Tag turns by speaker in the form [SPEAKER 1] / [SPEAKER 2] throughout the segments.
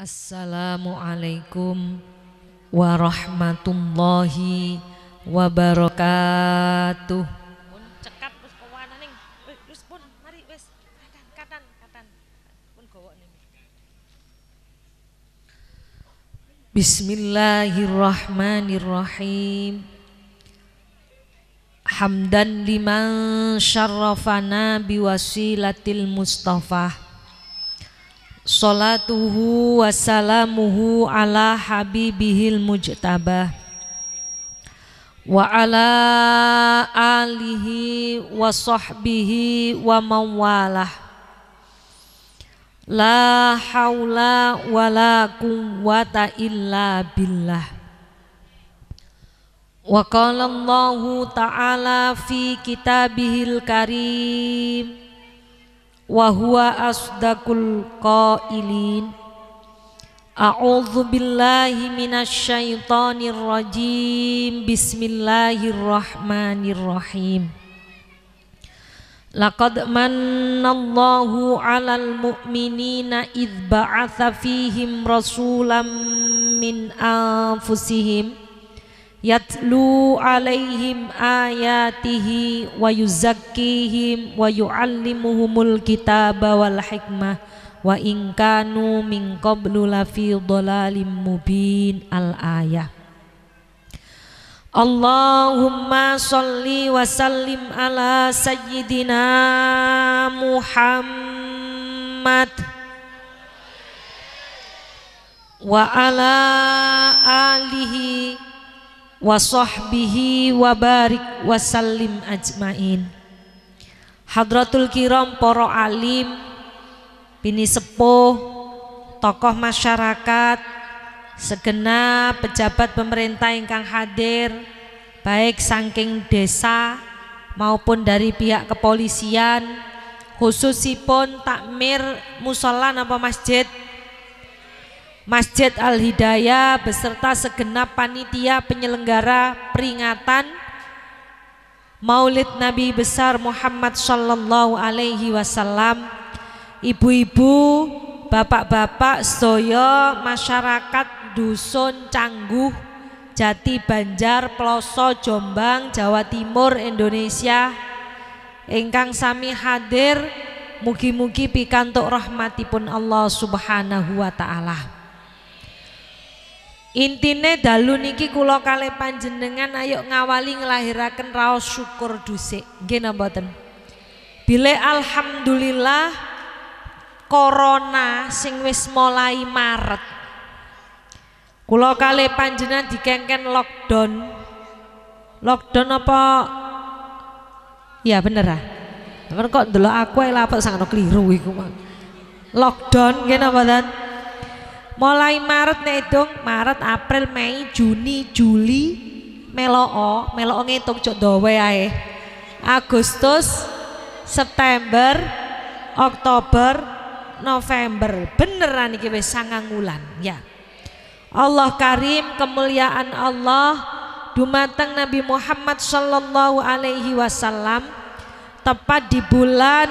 [SPEAKER 1] Assalamualaikum warahmatullahi wabarakatuh. Bismillahirrahmanirrahim. Hamdan liman syarrafana biwasilatil Mustafa. Salatuhu wassalamuhu ala habibihil mujtabah Wa ala alihi wa sahbihi wa mawalah La hawla wa la quwwata illa billah Wa qala Allahu ta'ala fi kitabihil karim wa huwa asdaqul qailin A'udzu billahi minasyaitonir rajim Bismillahirrahmanirrahim Laqad mannallahu 'alal mu'minina idh ba'atsa fihim rasulam min anfusihim yatlu alaihim ayatihi wa yuzakkihim wa yuallimuhumul kitaba wal hikmah wa in kanu min qablu lafi dhalalim mubin al ayah Allahumma salli wa sallim ala sayyidina Muhammad wa ala alihi wa sahbihi wa barik wa salim ajmain Hadratul kiram poro alim bini sepuh tokoh masyarakat segenap pejabat pemerintah yang ingkang hadir baik saking desa maupun dari pihak kepolisian khususipun takmir musola apa masjid Masjid Al-Hidayah beserta segenap panitia penyelenggara peringatan Maulid Nabi besar Muhammad Shallallahu Alaihi Wasallam, ibu-ibu, bapak-bapak, soyo, masyarakat dusun Cangguh, Jati Banjar, Peloso, Jombang, Jawa Timur, Indonesia, engkang sami hadir, mugi-mugi pikantuk rahmatipun Allah Subhanahu wa taala. Intine dalu niki kula kale panjenengan ayo ngawali ngelahiraken raos syukur dhisik. Nggih napa mboten? Bile alhamdulillah corona sing wis mulai Maret. Kula kalih panjenengan dikengken lockdown. Lockdown apa? Ya bener ah. Tapi kok ndelok aku ae lapor sakno keliru iku, Lockdown nggih napa mboten? mulai Maret nek dong Maret April Mei Juni Juli meloo meloo ngitung cok dowe ae Agustus September Oktober November beneran iki wis sangang wulan ya Allah karim kemuliaan Allah dumateng Nabi Muhammad sallallahu alaihi wasallam tepat di bulan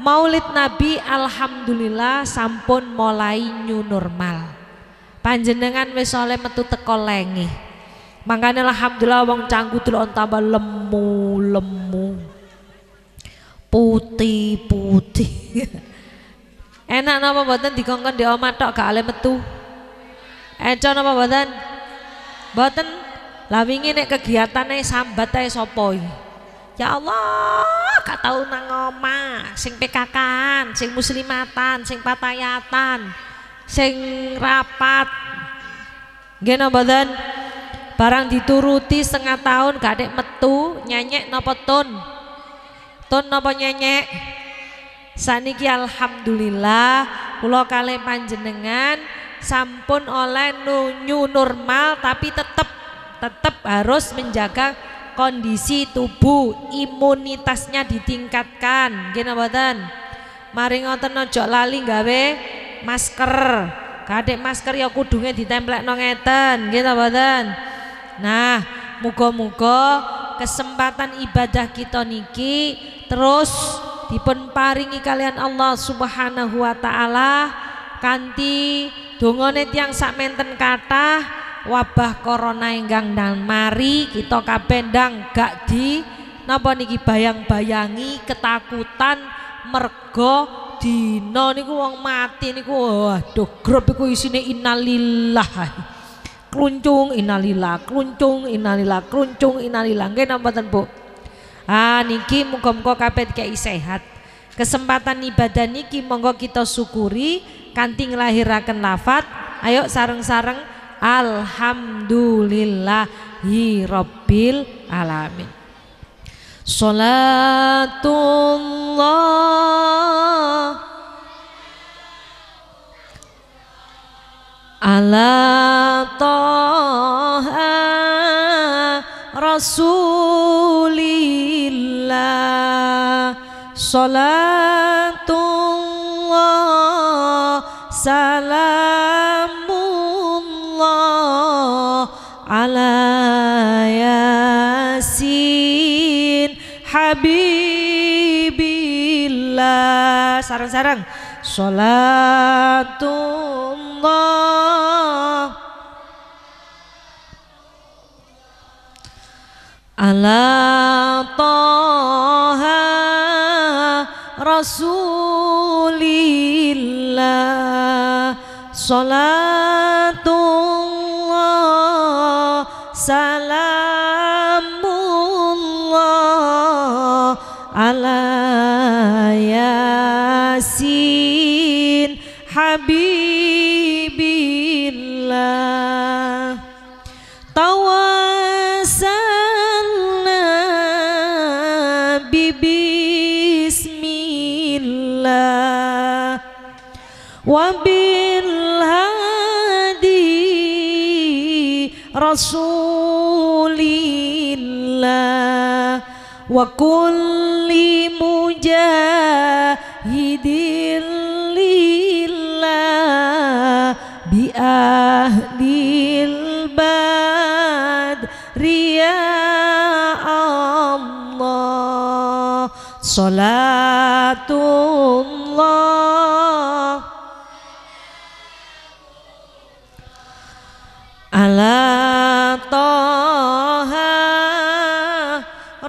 [SPEAKER 1] Maulid Nabi alhamdulillah sampun mulai new normal. Panjenengan wis oleh metu teko lengih. Makanya alhamdulillah wong canggu delok tambah lemu lemu. Putih putih. Enak napa mboten dikongkon di omah tok gak oleh metu. Eco napa mboten? Mboten. Lah wingi nek kegiatane sambat ae sapa Ya Allah, gak tau nang oma sing PKK-an sing muslimatan sing patayatan sing rapat nggih napa barang dituruti setengah tahun gak ada metu nyenyek napa tun tun napa nyenyek saniki alhamdulillah kula kalih panjenengan sampun oleh new normal tapi tetep tetep harus menjaga kondisi tubuh imunitasnya ditingkatkan nggih mboten mari ngonten aja lali gawe masker kadek masker ya kudungnya ditemplekno nongeten. nggih mboten nah muga-muga kesempatan ibadah kita niki terus dipenparingi kalian Allah Subhanahu wa taala kanthi dongonet yang sakmenten kata wabah corona enggang dan mari kita kapendang gak di napa niki bayang-bayangi ketakutan mergo dina niku wong mati niku waduh grup iku isine inalilah kluncung inalilah kluncung inalilah kluncung inalilah nggih napa mboten Bu ah niki muga-muga kabeh kayak sehat kesempatan ibadah niki monggo kita syukuri kanting nglahiraken lafat ayo sareng-sareng Alhamdulillahi Rabbil Alamin Salatullah Ala Taha Rasulillah Salatullah Salam habibillah sarang-sarang salatullah ala taha rasulillah salat rasulillah wa kulli mujahidin lillah bi ahdil badri riya Allah salatun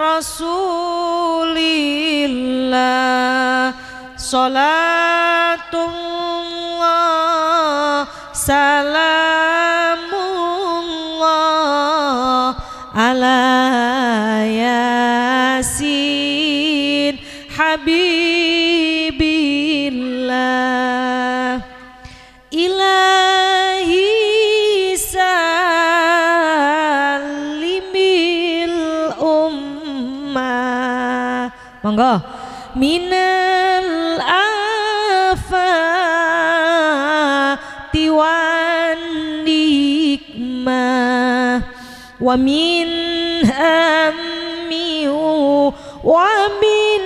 [SPEAKER 1] Rasulillah Salatullah Salam minal afati wan nikmah wa min hammi wa min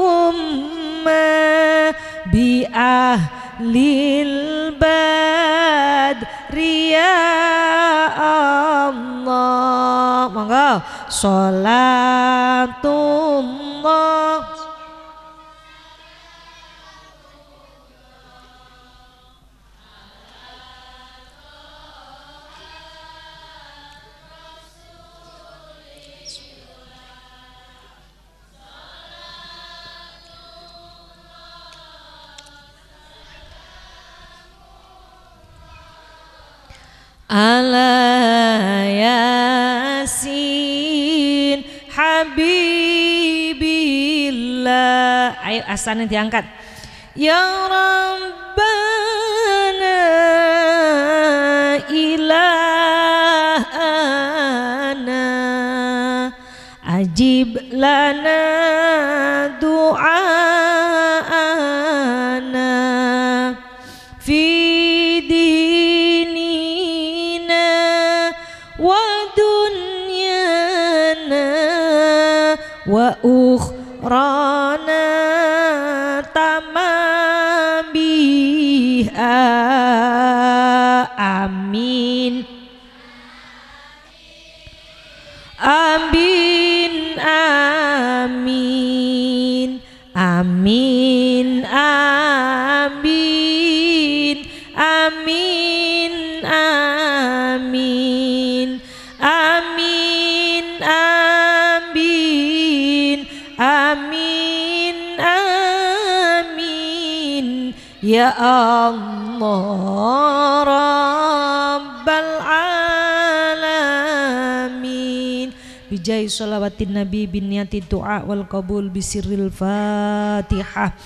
[SPEAKER 1] humma bi ahlil bad riya Allah monggo salatullah ala yasin habibillah ayo yang diangkat ya rabbana ilahana ajib lana du'a ukh تمام بها Ya Allah Rabbal Alamin Bijai salawatin Nabi bin niati du'a wal qabul bisirril fatihah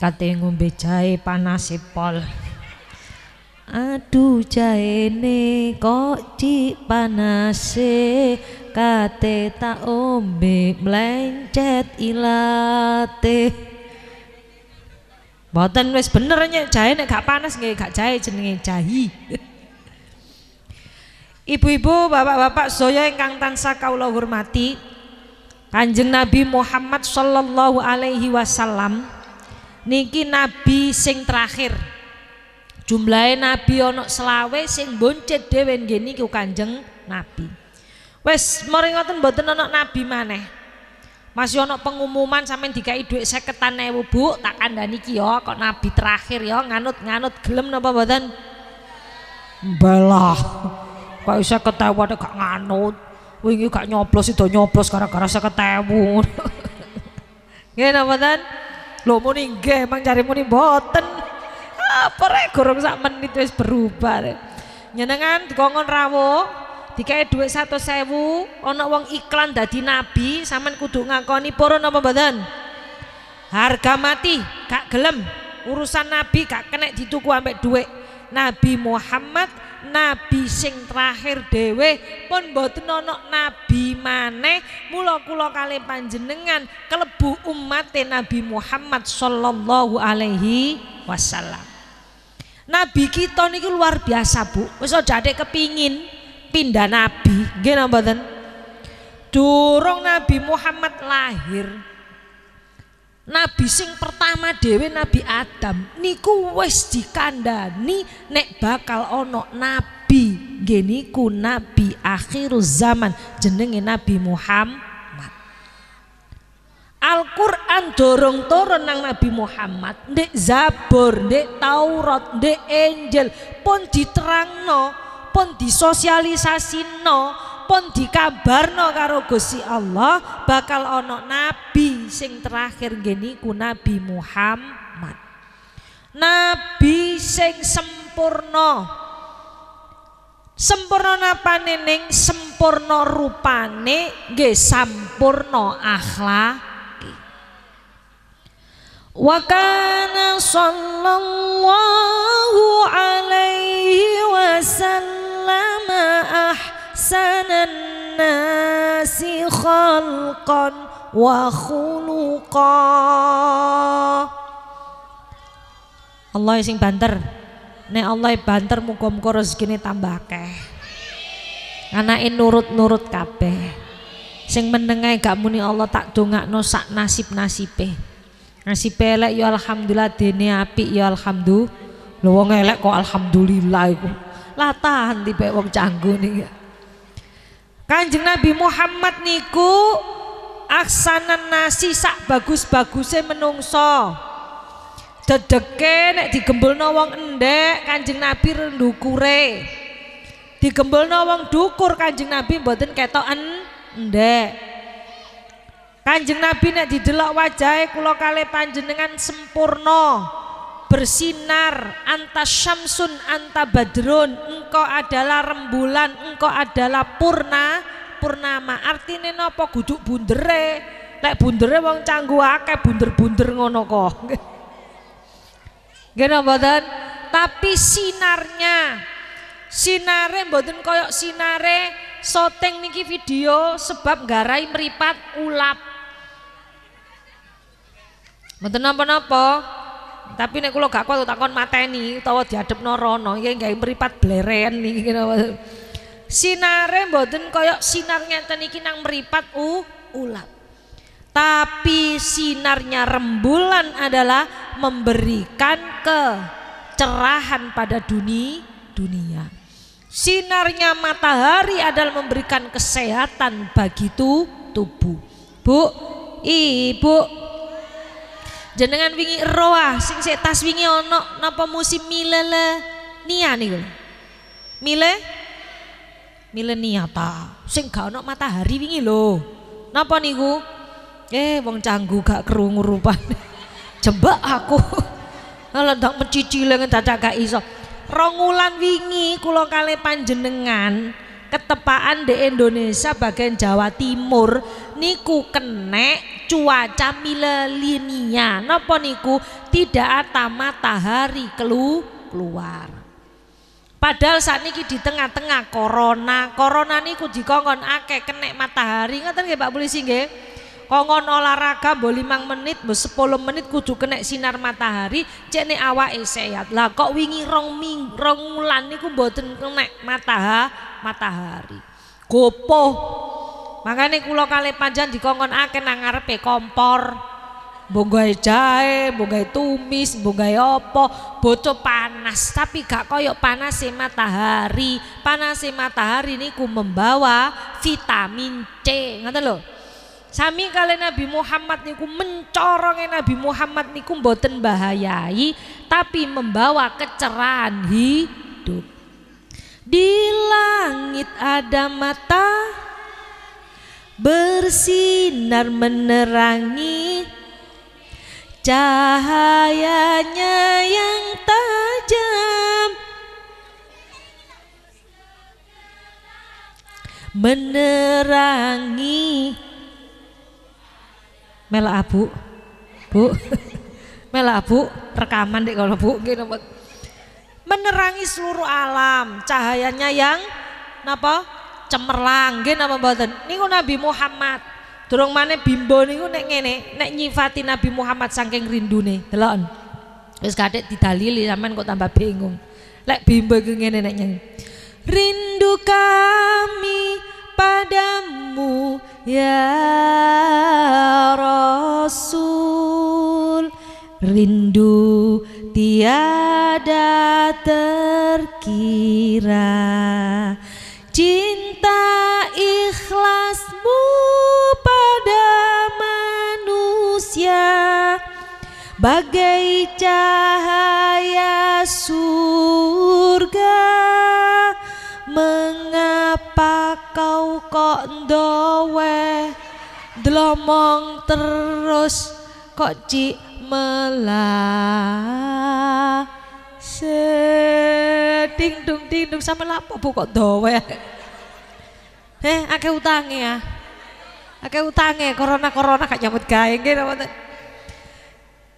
[SPEAKER 1] Kata yang ngombe jahe panas sepol. Aduh jaene kok cik panase kate tak ombe melencet ilate Boten wes bener nyek jahe nek gak panas nggih gak jahe jenenge jahi Ibu-ibu, bapak-bapak saya ingkang tansah kawula hormati Kanjeng Nabi Muhammad sallallahu alaihi wasallam niki nabi sing terakhir Jumlahnya nabi ana selawe sing boncet dhewe geni niku Kanjeng Nabi. Wes mari ngoten mboten ana nabi maneh. Masih ana pengumuman sampean dikai dhuwit 50.000, Bu, tak kandhani ki yo ya, kok nabi terakhir yo ya, nganut-nganut gelem napa mboten? Mbalah. Kok iso ketawa gak nganut. Wingi gak nyoplos itu nyoblos gara-gara 50.000. Nggih napa mboten? Lho muni nggih, mang cari muni mboten apa rek eh, gorong sak menit wis berubah rek. Eh. Nyenengan dikongkon rawuh, dikai satu sewu ana wong iklan dadi nabi, saman kudu ngakoni poro nopo badan Harga mati, kak gelem. Urusan nabi kak kena dituku ambek duit. Nabi Muhammad nabi sing terakhir dewe pun mboten ono nabi mane mula kula kalih panjenengan kelebu umat Nabi Muhammad sallallahu alaihi wasallam Nabi kita niku luar biasa, Bu. Wis jadi kepingin pindah nabi, nggih napa mboten? Durung Nabi Muhammad lahir. Nabi sing pertama Dewi Nabi Adam niku wis dikandani nek bakal ono nabi. Nggih niku nabi akhir zaman jenenge Nabi Muhammad Al-Quran dorong turun nang Nabi Muhammad Ndek Zabur, Ndek Taurat, Ndek Angel Pun diterangno, pun disosialisasino Pun dikabarno karo Gusi Allah Bakal ono Nabi sing terakhir geniku Nabi Muhammad Nabi sing sempurna Sempurna napane ning sempurna rupane nggih sampurna akhlak وكان صلى الله عليه وسلم Nasi الناس Wa وخلقا Allah sing banter Nek Allah banter muga-muga rezekine tambah akeh. Anake nurut-nurut kabeh. Sing menengae gak muni Allah tak dongakno sak nasib-nasibe. Nasi pelek ya alhamdulillah dene api, ya alhamdulillah lho wong elek kok alhamdulillah iku lah tahan tipe wong canggu nih Kanjeng Nabi Muhammad niku aksanan nasi sak bagus bagusnya menungso dedeke nek digembulno wong endek Kanjeng Nabi rendukure digembulno wong dukur Kanjeng Nabi mboten ketok endek Kanjeng Nabi nek didelok wajahe kula kalle panjenengan sempurno bersinar anta syamsun anta badrun engkau adalah rembulan engkau adalah purna purnama artine nopo guduk bundere lek bundere wong canggu akeh bunder-bunder ngono kok nggih badan tapi sinarnya sinare badan koyok sinare soteng niki video sebab garai meripat ulap Mboten napa-napa. Tapi nek kula gak kuat takon mateni utawa diadep rono, iki gawe mripat bleren iki napa. Sinare mboten kaya sinar ngeten iki nang mripat u ulat. Tapi sinarnya rembulan adalah memberikan kecerahan pada dunia dunia. Sinarnya matahari adalah memberikan kesehatan bagi tubuh. Bu, ibu, Jenengan wingi roa sing setas tas wingi ono napa musim nia nih Mile nia ta. Sing gak ono matahari wingi lo? Napa niku? Eh wong canggu gak kerungu rupan Jembak aku. tak mencuci lengan dadak gak iso. Rongulan wingi kulo kale panjenengan ketepaan di Indonesia bagian Jawa Timur niku kenek cuaca milenia nopo niku tidak ada matahari kelu keluar padahal saat ini di tengah-tengah corona corona niku dikongkon ake kenek matahari ngerti nggak Pak Polisi nggak. Kongon olahraga bo limang menit bersepuluh sepuluh menit kudu kenek sinar matahari Cene awa sehat lah kok wingi rong ming rong wulan niku buatin kenek matahari matahari gopoh makanya kulo kali panjang dikongkon akeh nang ngarepe kompor. Mbunggae jahe, mbunggae tumis, mbunggae opo, bocor panas tapi gak koyok panas matahari. Panas matahari ini ku membawa vitamin C, ngoten lho. Sami kali Nabi Muhammad niku mencorongnya Nabi Muhammad niku mboten bahayai tapi membawa kecerahan hidup. Di langit ada mata bersinar menerangi cahayanya yang tajam menerangi Mela Abu Bu Mela Abu rekaman deh kalau Bu gini menerangi seluruh alam cahayanya yang napa cemerlang gini apa mboten niku Nabi Muhammad durung mana bimbo niku nek ngene nek nyifati Nabi Muhammad saking rindune telon wis kadek didalili sampean kok tambah bingung lek bimbo iku ngene nek nyanyi rindu kami padamu ya Rasul rindu tiada terkira Cinta ikhlasmu pada manusia Bagai cahaya surga Mengapa kau kok ndowe Delomong terus kok cik melah Seding dung ding dung sama lapo bu kok dowe. Eh akeh utange ya. Akeh utange corona-corona kak nyambut gawe nggih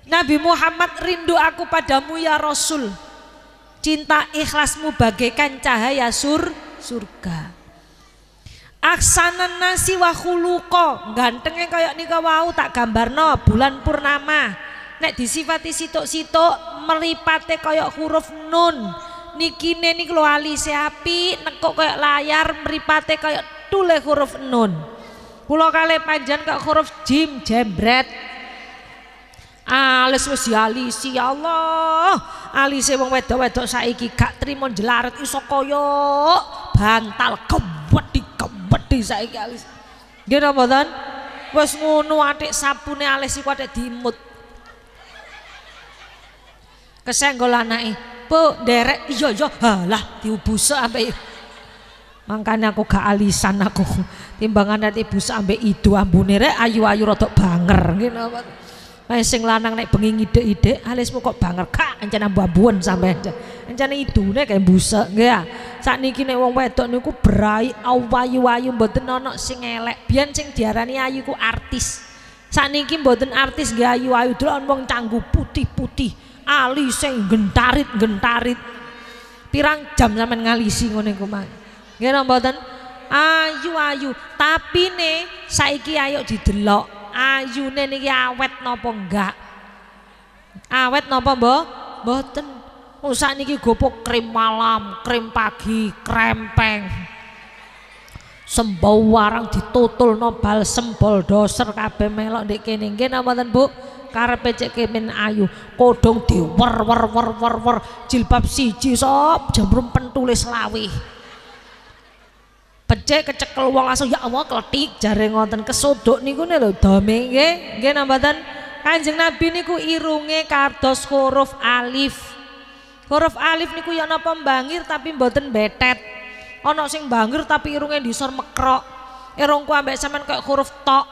[SPEAKER 1] Nabi Muhammad rindu aku padamu ya Rasul. Cinta ikhlasmu bagaikan cahaya sur surga. Aksanan nasi wahuluko gantengnya kayak nika wau tak gambar no bulan purnama nek disifati sitok-sitok meripate koyok huruf nun nikine nih lho alise api nekuk koyok layar meripate koyok tule huruf nun pulau kale panjang kok huruf jim jembret alis wis dialisi ya Allah alise wong wedok-wedok saiki gak trimo jelaret iso koyok bantal kebedi di saiki alis nggih napa wes wis ngono atik alis iku atik dimut kesenggol anake bu derek iya iya halah busa sampai makanya aku gak alisan aku timbangan nanti busa sampai itu ambune rek ayu-ayu rotok banger gitu apa Kayak sing lanang naik bengi ide-ide alismu kok banger kak encana aja, anjana itu idune kayak busa, ah. gak? Saat niki nek wong wedok ku berai awayu-ayu mboten nonok sing elek biar sing diarani ayu ku artis saat niki mboten artis gak ayu-ayu dulu wong canggu putih-putih alise gentarit-gentarit. Pirang jam zaman ngalisi ngene iku, Mas. Nggih mboten? Ayu-ayu, tapi ne saiki ayo didelok ayune niki awet napa enggak? Awet napa, Mbok? Mboten. Usah niki gopok krim malam, krim pagi, krempeng warang sembawarang ditutulno sembol doser kape melok di kene gini apa Bu karena cek kemen ayu kodong war war war war war jilbab siji sop jemrum pentulis lawi pecek kecekel wong langsung ya Allah kletik jaring ngonten kesodok niku lho dome gini gini apa mboten Kanjeng Nabi niku irunge kardos huruf alif huruf alif niku yang napa mbangir tapi mboten betet ana sing banger tapi irunge disor mekrok irungku ambek semen kayak huruf tok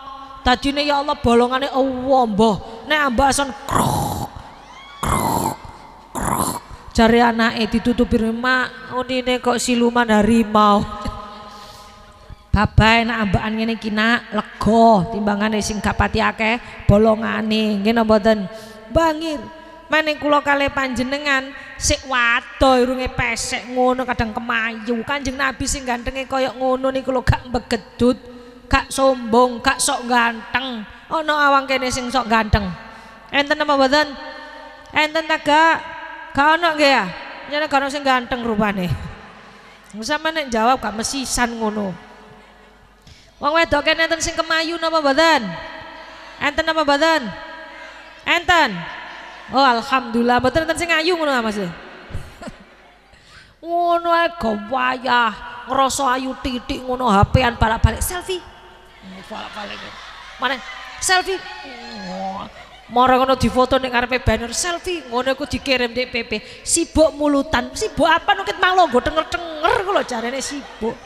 [SPEAKER 1] tadine ya Allah bolongane Allah mbah nek ambak son krok krok krok jare anake ditutupi mak unine kok siluman harimau mau. nak ambakan ngene iki nak lega timbangane sing gak pati akeh bolongane nggih mboten bangir meneng kula kale panjenengan sik wado irunge pesek ngono kadang kemayu kanjeng nabi sing gantenge koyok ngono niku lho gak begedut gak sombong gak sok ganteng oh no awang kene sing sok ganteng enten apa badan enten ta gak gak ono nggih ya nyene gak sing ganteng rupane bisa nek jawab gak mesisan ngono wong wedok kene enten sing kemayu napa badan enten apa badan enten Oh alhamdulillah, betul nanti sing ayu ngono Mas. Ya? ngono ae wayah, ngrasa ayu titik ngono HP-an balik-balik selfie. Oh, balik-balik. Mana selfie. Oh. Moro ngono foto ning ngarepe banner selfie, ngono aku dikirim di PP. Sibuk mulutan, sibuk apa nukit malu. Gue denger-denger kalau lho sibuk.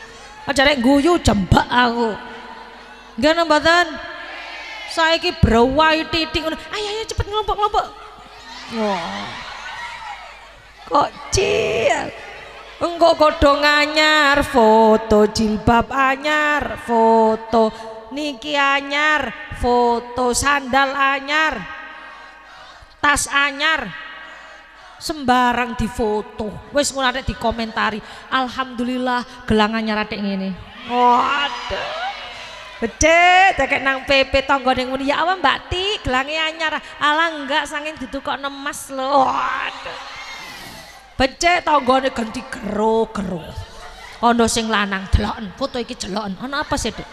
[SPEAKER 1] Ajare guyu jembak aku. Gak Enggak Saya ki berawai titik ngono. Ayo ayo cepet ngelompok-ngelompok. Wah. Kok cil? Engko godhong anyar foto jilbab anyar foto niki anyar foto sandal anyar tas anyar sembarang difoto wis di dikomentari alhamdulillah gelangannya anyar ini. ngene waduh Bedek, tekek nang PP tonggo ning muni. Ya Allah Mbak Ti, gelange anyar. Ala enggak saking dituku nemas lho. Waduh. Bedek tonggone ganti kero-kero. Ana sing lanang deloken, foto iki jeloken. Ana apa sih, Dek?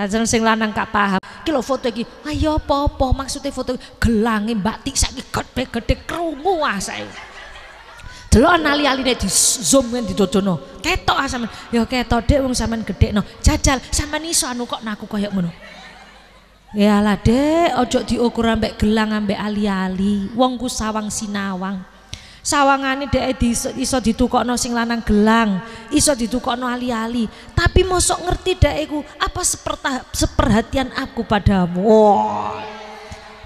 [SPEAKER 1] Lah sing lanang gak paham. Iki lho foto iki. Ayo apa-apa maksudnya foto gelange Mbak Ti saiki gedhe-gedhe krungu ah, saiki. delok nali aline di zoom kan di dodono. Ketok ah sampean. Ya ketok Dek wong sampean no Jajal sampean iso anu kok naku koyo ngono. Ya lah Dek, ojo diukur ambek gelang ambek ali-ali. Wong ku sawang sinawang. Sawangane dek iso, iso ditukokno sing lanang gelang, iso ditukokno ali-ali. Tapi mosok ngerti dek iku apa seperta, seperhatian aku padamu. Oh.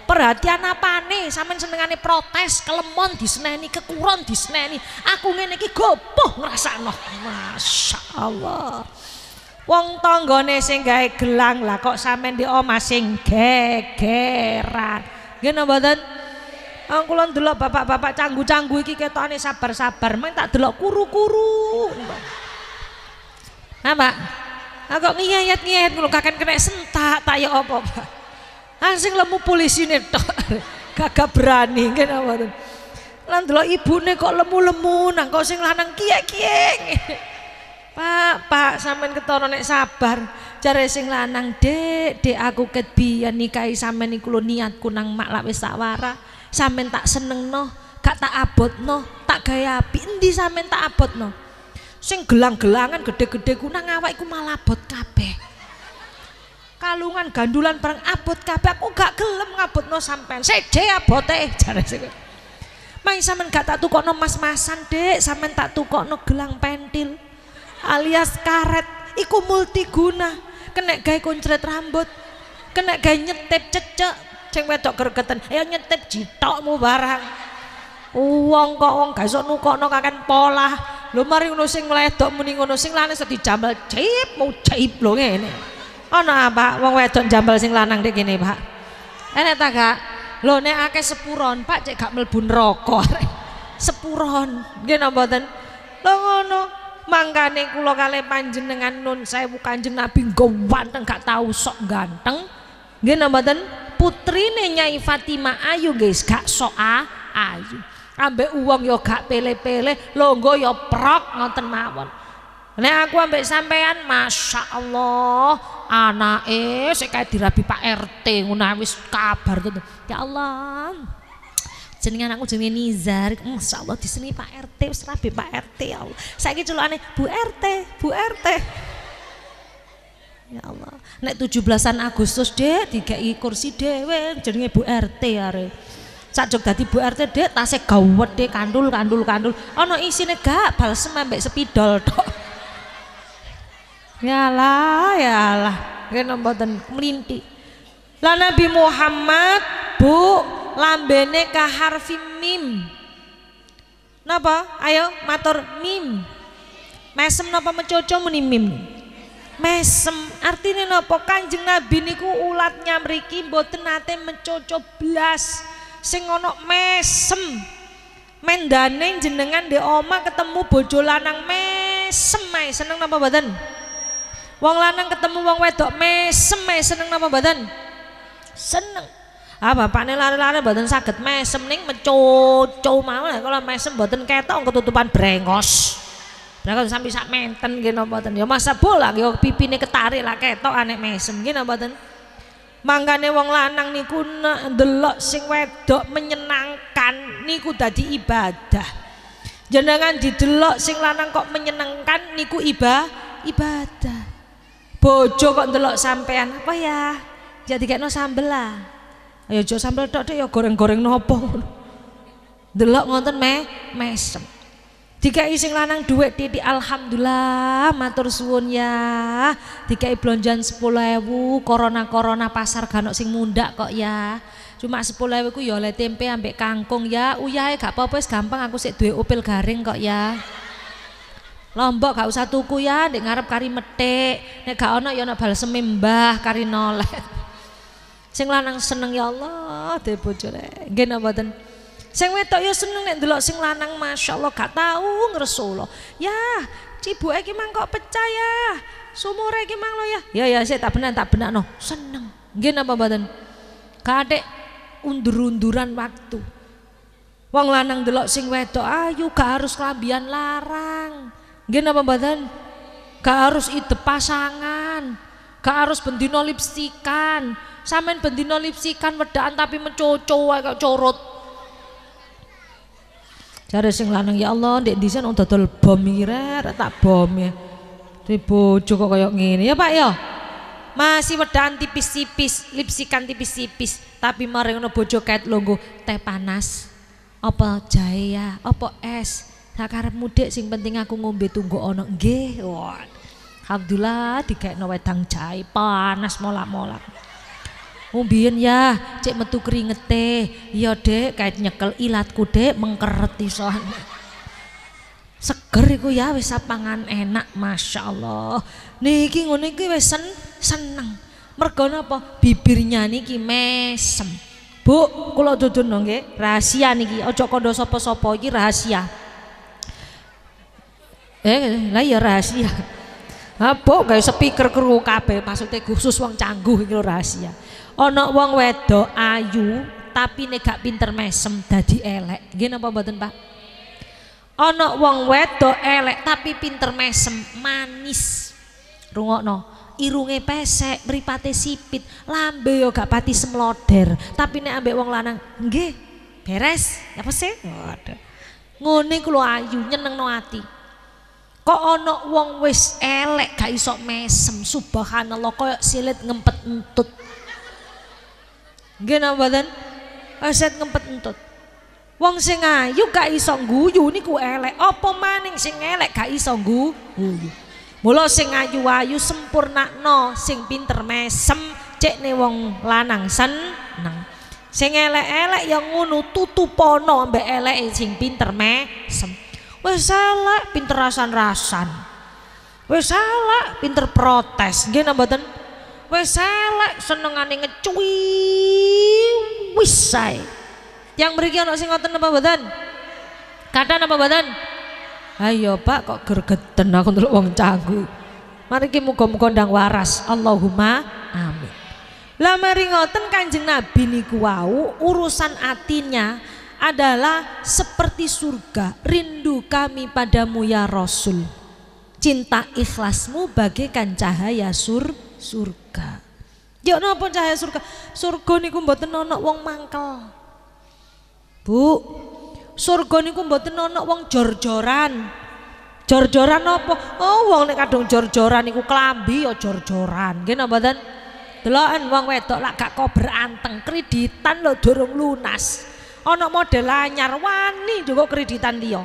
[SPEAKER 1] perhatian apa nih sampean senengane protes kelemon disneni kekuron disneni aku ngene iki gopoh ngrasakno masyaallah wong tanggane sing gawe gelang lah kok sampean di omah sing gegeran ngene mboten aku kula ndelok bapak-bapak canggu-canggu iki ketone sabar-sabar men tak delok kuru-kuru napa aku ngiyet-ngiyet kulo kaken kena sentak tak ya apa-apa Ah, sing lemu polisi ini tok. Kagak berani kena wadon. Lan dulu ibu nih kok lemu lemu nang kok sing lanang kiek kiek. Pak pak samen ketoron nek sabar. Cari sing lanang dek dek aku ketbian nikahi samen ikulo niatku nang mak lawe sawara. Samen tak seneng noh gak tak abot no, tak gaya api, endi sampean tak abot no. Sing gelang-gelangan gede-gede ku nang awak iku malah abot kabeh. kalungan gandulan bareng abot kabeh aku gak gelem ngabotno sampean seje abote jare sik Main sampean gak tak tukokno mas-masan dek sampean tak tukokno gelang pentil alias karet iku multiguna kena gawe kuncret rambut kena gawe nyetip cecek ceng wedok gregeten ayo nyetip jitokmu barang uang kok uang gak iso nukokno akan pola lho mari ngono sing wedok muni ngono sing lanang iso dijambel mau cip lho ngene Oh oh, Pak, wong wedok jambal sing lanang dek gini Pak. Enak tak Kak? Lho nek akeh sepuron Pak cek gak mlebu neraka. sepuron, nggih napa mboten? Lho ngono. Mangkane kula kale panjenengan nun sewu Kanjeng Nabi nggo wanteng gak tau sok ganteng. Nggih napa mboten? Putrine Nyai Fatimah ayu guys, Kak sok ah, ayu. ambek uang yo ya kak pele-pele longgo yo ya prok ngoten mawon nek aku ambek sampean masya Allah eh, saya kayak dirabi Pak RT ngunawis kabar tuh. Gitu. Ya Allah. Jenenge anakku jenenge Nizar. Allah di sini Pak RT serabi Pak RT ya Allah. Saiki aneh, Bu RT, Bu RT. Ya Allah. naik tujuh belasan Agustus Dek digawe kursi deh. Jaringan Bu RT are. Sajok tadi Bu RT Dek tasik gawat Dek kandul kandul kandul. Oh no, isine gak balsem ambek sepidol toh. Ya yalah, ya lah. Kene mboten melinti. Lah Nabi Muhammad, Bu, lambene ke harfi mim. Napa? Ayo matur mim. Mesem napa mencocok muni mim? Mesem Artinya napa? Kanjeng Nabi niku ulatnya meriki mboten nate mencocok belas Sing mesem. Mendane jenengan di oma ketemu bojo lanang mesem ae seneng napa mboten? Wong lanang ketemu wong wedok mesem seneng napa badan? Seneng. Ah bapakne lari-lari badan sakit mesem ning mecoco mawon kalau mesem mboten ketok ketutupan brengos. Nah kalau sampai sak menten gino napa Ya masa bola ya pipine ketarik lah ketok anek mesem nggih badan? manggane Mangkane wong lanang niku delok sing wedok menyenangkan niku tadi ibadah. Jenengan didelok sing lanang kok menyenangkan niku iba ibadah bojo kok ndelok sampean apa ya jadi kayak sambel lah ayo jo sambel tok yo ya goreng-goreng nopo ndelok ngonten me mesem jika sing lanang duit titik alhamdulillah matur suwun ya jika blonjan sepuluh ewu corona korona pasar ganok sing munda kok ya cuma sepuluh ewu ku ya tempe ambek kangkung ya uyahe gak apa-apa gampang aku sik duwe opil garing kok ya Lombok gak usah tuku ya, nek ngarep kari metik. Nek gak ono ya ono balsem mbah kari noleh. Sing lanang seneng ya Allah, de bojone. Nggih napa ten? Sing wedok ya seneng nek ndelok sing lanang masyaallah gak tau ngresula. Ya, cibuke iki mang kok pecah ya. Sumure iki mang lo ya. Ya ya sik tak benan tak benakno. Seneng. Nggih napa mboten? Kadek undur-unduran waktu. Wong lanang delok sing wedok ayu gak harus kelambian larang. Gini napa badan? Gak harus ide pasangan, gak harus bendino lipstikan. samen bendino lipstikan wedaan tapi mencocok, wae corot. Cari sing lanang ya Allah ndek di sana bom iki tak bom ya. Tipu cukup kayak gini ya Pak ya. Masih wedaan tipis-tipis, lipstikan tipis-tipis, tapi mareng ngono bojo logo logo teh panas. Apa Jaya, Opel apa es. Sakarep mudik sing penting aku ngombe tunggu ono nggih. Wah. Alhamdulillah digekno wedang jahe panas molak-molak. Oh, mbiyen ya, cek metu keringete. Iya, Dek, kait nyekel ilatku, Dek, mengkeret isoan. Seger iku ya wis pangan enak, Masya Allah. Niki ngono iki wis sen, seneng. Mergo napa? Bibirnya niki mesem. Bu, kula dudun nggih, rahasia niki. Aja kandha sapa-sapa rahasia. Eh, lah ya rahasia. Apa gawe speaker kru kabeh maksudnya khusus wong cangguh iki rahasia. Ana wong wedo ayu tapi nek gak pinter mesem dadi elek. Nggih napa mboten, Pak? Ana wong wedok elek tapi pinter mesem, manis. Rungokno. irunge pesek, mripate sipit, lambe yo gak pati semloder, tapi nek ambek wong lanang, nggih, beres. Apa ya sih? Waduh. Ngene kula ayu nyenengno ati. Kok ana wong wis elek gak iso mesem subhanallah koyo silit ngempet entut. Nggih napa den? ngempet entut. Wong sing ayu gak iso guyu niku elek. Apa maning sing elek gak iso guyu? Mula sing ayu-ayu sampurnakno, sing pinter mesem cekne wong lanang seneng. Sing elek-elek ya ngono tutupana mbek eleke sing pinter mesem. Wes salah pinter rasan-rasan. Wes salah pinter protes, nggih mboten? Wes salah senengane ngecui wis sae. Yang mriki ana sing ngoten apa mboten? Kata apa mboten? Ayo Pak kok gergeten aku untuk wong canggu. Mari ki muga-muga ndang waras. Allahumma amin. Lama mari ngoten Kanjeng Nabi niku wau urusan atinya adalah seperti surga, rindu kami padamu ya Rasul. Cinta ikhlasmu bagaikan cahaya sur surga. ya apa cahaya surga? Surga niku mboten ana wong mangkel. Bu, surga niku mboten ana wong jor-joran. Jor-joran apa? Oh, wong nek kadung jor-joran niku klambi ya jor-joran. Nggih napa ten Deloken wong wedok lak gak kober anteng kreditan lo durung lunas. Ono model anyar wani juga kreditan dia.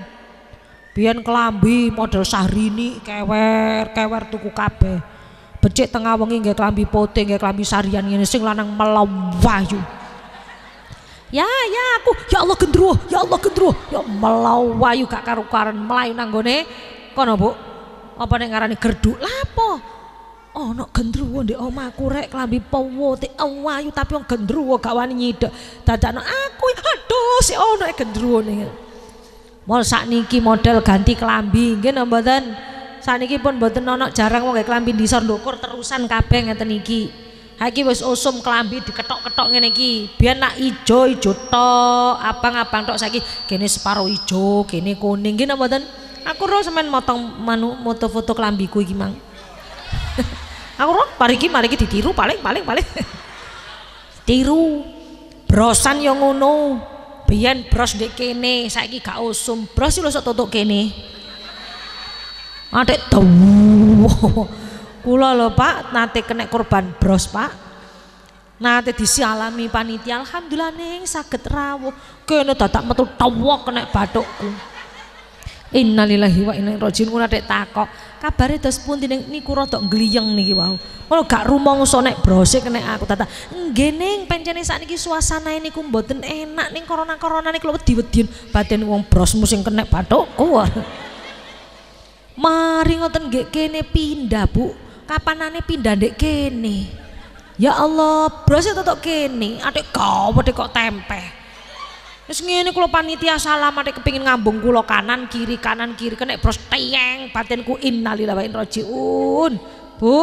[SPEAKER 1] biar kelambi model sahrini kewer kewer tuku kabeh becik tengah wengi nggih kelambi poteng gak kelambi sarian ini sing lanang melawayu Ya, ya aku, ya Allah gendruwo, ya Allah gendruwo, ya melawayu gak karu-karuan melayu nanggone kono, Bu. Apa nih ngarani gerduk? Lapo? Oh ana oh, gendruwo oma aku rek kelambi powo ti awayu tapi wong gendruwo kawan wani tada no aku aduh si oh ono gendruwo mal sak niki model ganti klambi nggih napa Sak niki pun mboten nonok jarang mau wong klambi disor dokor terusan kape ngeten teniki. Haki iki osum kelambi diketok-ketok ngene niki biar nak ijo-ijo to apa ngapa tok saiki kene separo ijo kene kuning gini napa aku ro semen motong manu moto foto klambiku gimang Aku roh pariki mariki ditiru paling paling paling. Tiru. Brosan yang ngono. Biyen bros dek kene, saiki gak usum. Bros lho sok tutuk kene. adek tuh. Kula lho Pak, nate kena korban bros Pak. Nate disialami panitia, alhamdulillah neng sakit rawuh. Kene tak metu tawok kena bathukku. Innalillahi wa inna ilaihi rajiun ora tek takok. Kabare dos pundi ini kurang rada gliyeng nih wow kalau gak rumangsa nek brosik nek aku tata. Nggih ning pancene sakniki suasanae niku mboten enak ning korona corona niku wedi-wedien batin wong brosmu sing kena bathukku. Mari ngoten nggih kene pindah, Bu. Kapanane pindah dek kene? Ya Allah, brosik tetok kene, kau gawe kok tempeh. Wis ngene kula panitia salam nek kepengin ngambung kula kanan kiri kanan kiri kena bros teyeng batinku innalillahi wa inna rajiun. Bu,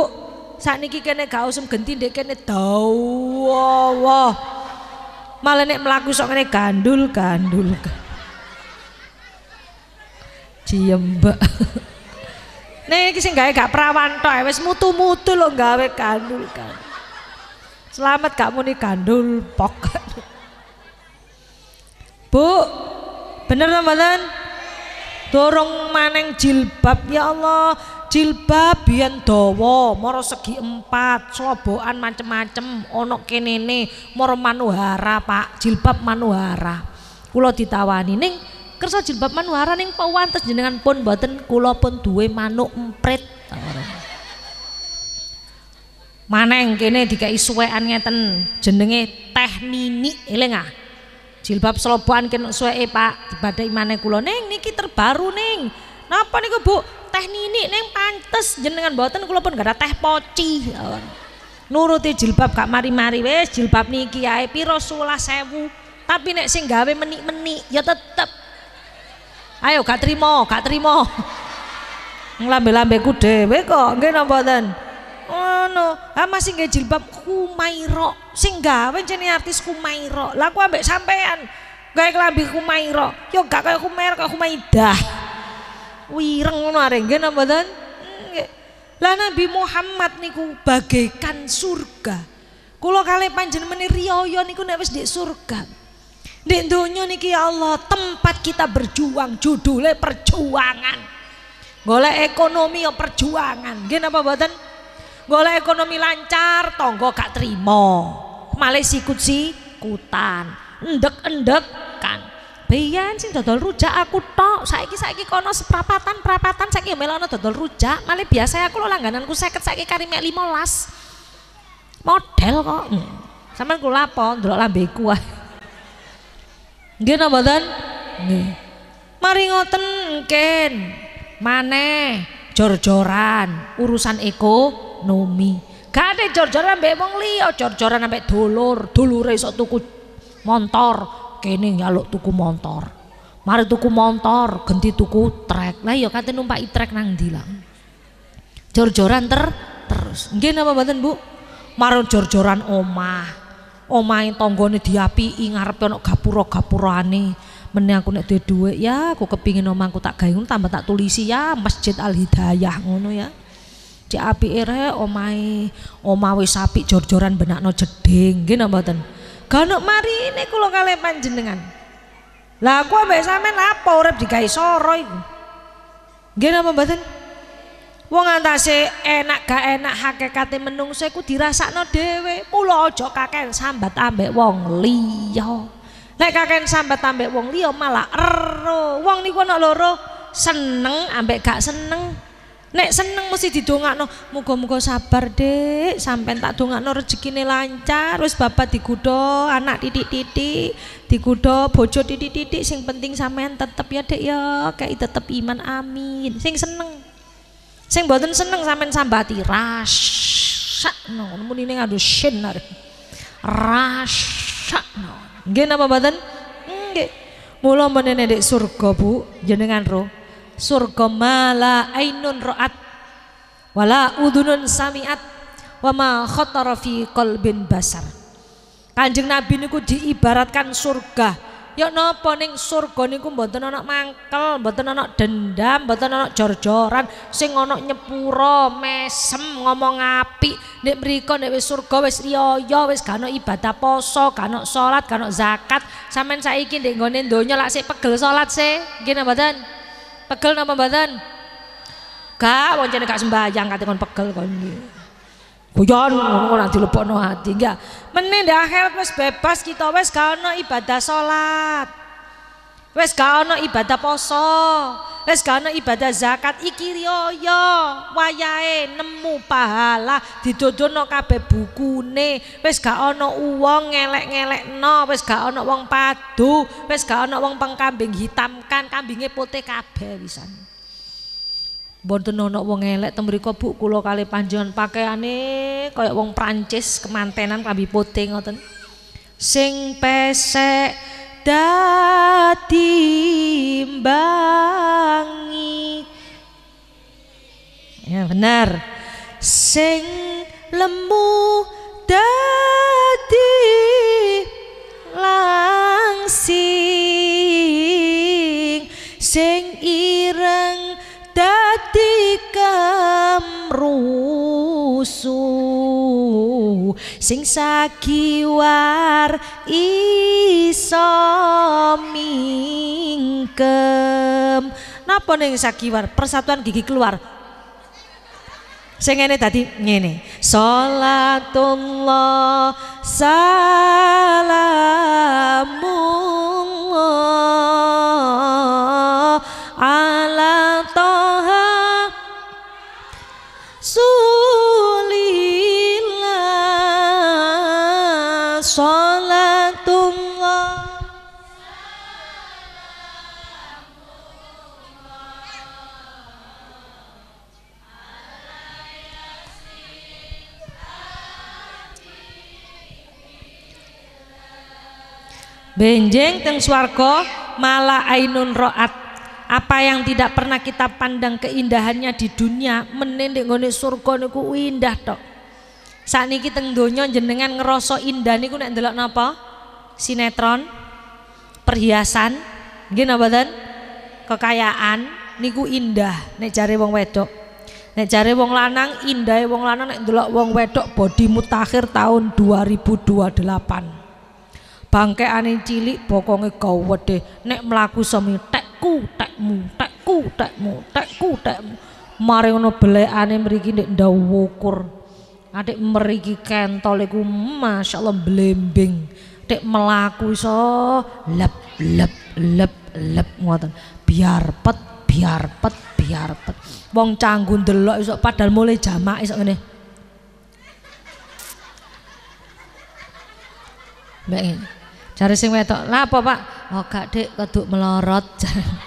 [SPEAKER 1] sakniki kene gak usum genti ndek kene dawa. Malah nek mlaku sok ngene gandul gandul. Ciembek. Nek iki sing gawe gak perawan tok, wis mutu-mutu lho gawe gandul kan. Selamat gak muni gandul pok. Bu, bener apa ten? Dorong maneng jilbab ya Allah, jilbab yang dawa moro segi empat, sobohan macem-macem, onok kenene, moro manuhara pak, jilbab manuhara. Kulo ditawani neng, kerso jilbab manuhara neng pawantes jenengan pun buatan kulo pun duwe manuk empret. Maneng kene dikai suwean ngeten jenenge teh mini, ilang ah? Jilbab seloban kene suweke Pak, dibadhe imane kula ning niki terbaru ning. Napa niku Bu? Teh ninik, ning pantes jenengan mboten kula pun gara teh poci. Nuruti jilbab gak mari-mari wis jilbab niki ae pira 11.000. Tapi nek sing gawe menik-menik ya tetep. Ayo gak trimo, gak trimo. Nglambe-lambeku dhewe kok nggih napa ten. oh, ah, ama sing nggih jilbab Kumairo, sing gawe jadi artis Kumairo. Lah aku ambek sampean gawe kelambi Kumairo. Yo gak Yo Kumairo, kaya Kumaidah. Wireng ngono areng nggih napa Lah Nabi Muhammad niku bagaikan surga. Kula kalih panjenengan yo niku nabis di surga. Di dunia niki ya Allah tempat kita berjuang judulnya perjuangan. Golek ekonomi yo ya perjuangan. Gena apa badan? golek ekonomi lancar tonggo gak terima malah sikut sikutan endek endek kan Biyen sing dodol rujak aku tok, saiki saiki kono seprapatan prapatan saiki ya melono dodol rujak, malah biasa aku lo langganan langgananku seket saiki mek 15. Model kok. Hmm. Sampeyan kula apa ndelok lambeku ae. Nggih napa Nggih. Mari ngoten ken. Maneh jor-joran urusan ekonomi gak ada jor-joran mbek wong liya jor-joran sampe dulur dulure iso tuku motor kene nyaluk tuku motor mari tuku motor ganti tuku trek lah ya kate numpak trek nang ndi jor-joran ter terus nggih apa mboten Bu marun jor-joran omah di api, ingar pionok kapuro, gapura-gapurane meneh aku nek duwe ya aku kepingin omangku tak gawe tambah tak tulisi ya Masjid Al Hidayah ngono ya. Di api re omai, omah wis apik jor-joran benakno jeding nggih napa mboten. Ganuk ini kula kalih panjenengan. Lah aku ambek sampean apa urip digawe soro iku. Nggih napa mboten? Wong antase enak gak enak hakikate menungsa iku dirasakno dhewe. Mula aja kakean sambat ambek wong liya. Nek kakek sambat ambek wong liya malah ero. Wong niku nek loro seneng ambek gak seneng. Nek seneng mesti didongakno. Muga-muga sabar, Dik. Sampeyan tak dongakno rezekine lancar, wis bapak digudho, anak titik-titik, digudho bojo titik-titik, sing penting sampeyan tetep ya, Dik ya, kayak tetep iman. Amin. Sing seneng. Sing mboten seneng sampeyan sambati rasakno. Muni ning ado sinar. Rasakno. Nggih napa mboten? Nggih. Mula menene nek surga Bu, jenengan ro, Surga mala ainun ra'at wala udunun samiat wa ma khatara fi qalbin basar. Kanjeng Nabi niku diibaratkan surga yuk nopo ning surga niku mboten ana mangkel mboten ana dendam mboten ana jor-joran sing ana nyepuro mesem ngomong apik nek mriko nek wis surga wis riyaya wis gak ana ibadah poso gak ana salat gak ana zakat sampean saiki ndek nggone donya lak sik pegel salat sik nggih napa mboten pegel napa mboten gak wong jane sembahyang katon pegel kok nggih Buyon ngono ora no hati, Enggak. Meneh ndek akhirat wis bebas kita wes gak ono ibadah salat. wes gak ibadah poso. wes gak ono ibadah zakat iki wayai nemu pahala didodono kape bukune. Wis gak ono wong ngelek no, wes gak ono uang padu, wes gak ono wong pengkambing hitamkan, kambingnya putih kabeh wisan. Mboten nono wong elek teng mriku Bu kula kali panjenengan pakaiane kaya wong Prancis kemantenan klambi putih ngoten. Sing pesek dadi bangi. Ya benar. Sing lemu dadi langsing sing ireng dadi kemrusu sing sakiwar iso mingkem napa ning sakiwar persatuan gigi keluar sing ngene dadi ngene salatullah salamullah ala toha sulillah salatullah Benjeng teng swarga mala ainun roat apa yang tidak pernah kita pandang keindahannya di dunia menendek ngone surga niku indah tok saat ini teng donya jenengan ngeroso indah niku nek ndelok napa sinetron perhiasan nggih napa kekayaan niku indah nek jare wong wedok nek jare wong lanang indah wong lanang nek ndelok wong wedok body mutakhir tahun 2028 bangkeane cilik bokonge gawede nek melaku semi ku takmu takku takmu takku takmu mari ngono belekane mriki ndek ndawukur adik meriki kentol iku masyaallah blembing dek melaku iso lep lep lep lep ngoten biar pet biar pet biar pet wong canggu ndelok iso padahal mulai jamak iso ngene Mbak Cari sing wetok, "Lah apa, Pak?" "Oh, gak, Dik, keduk melorot."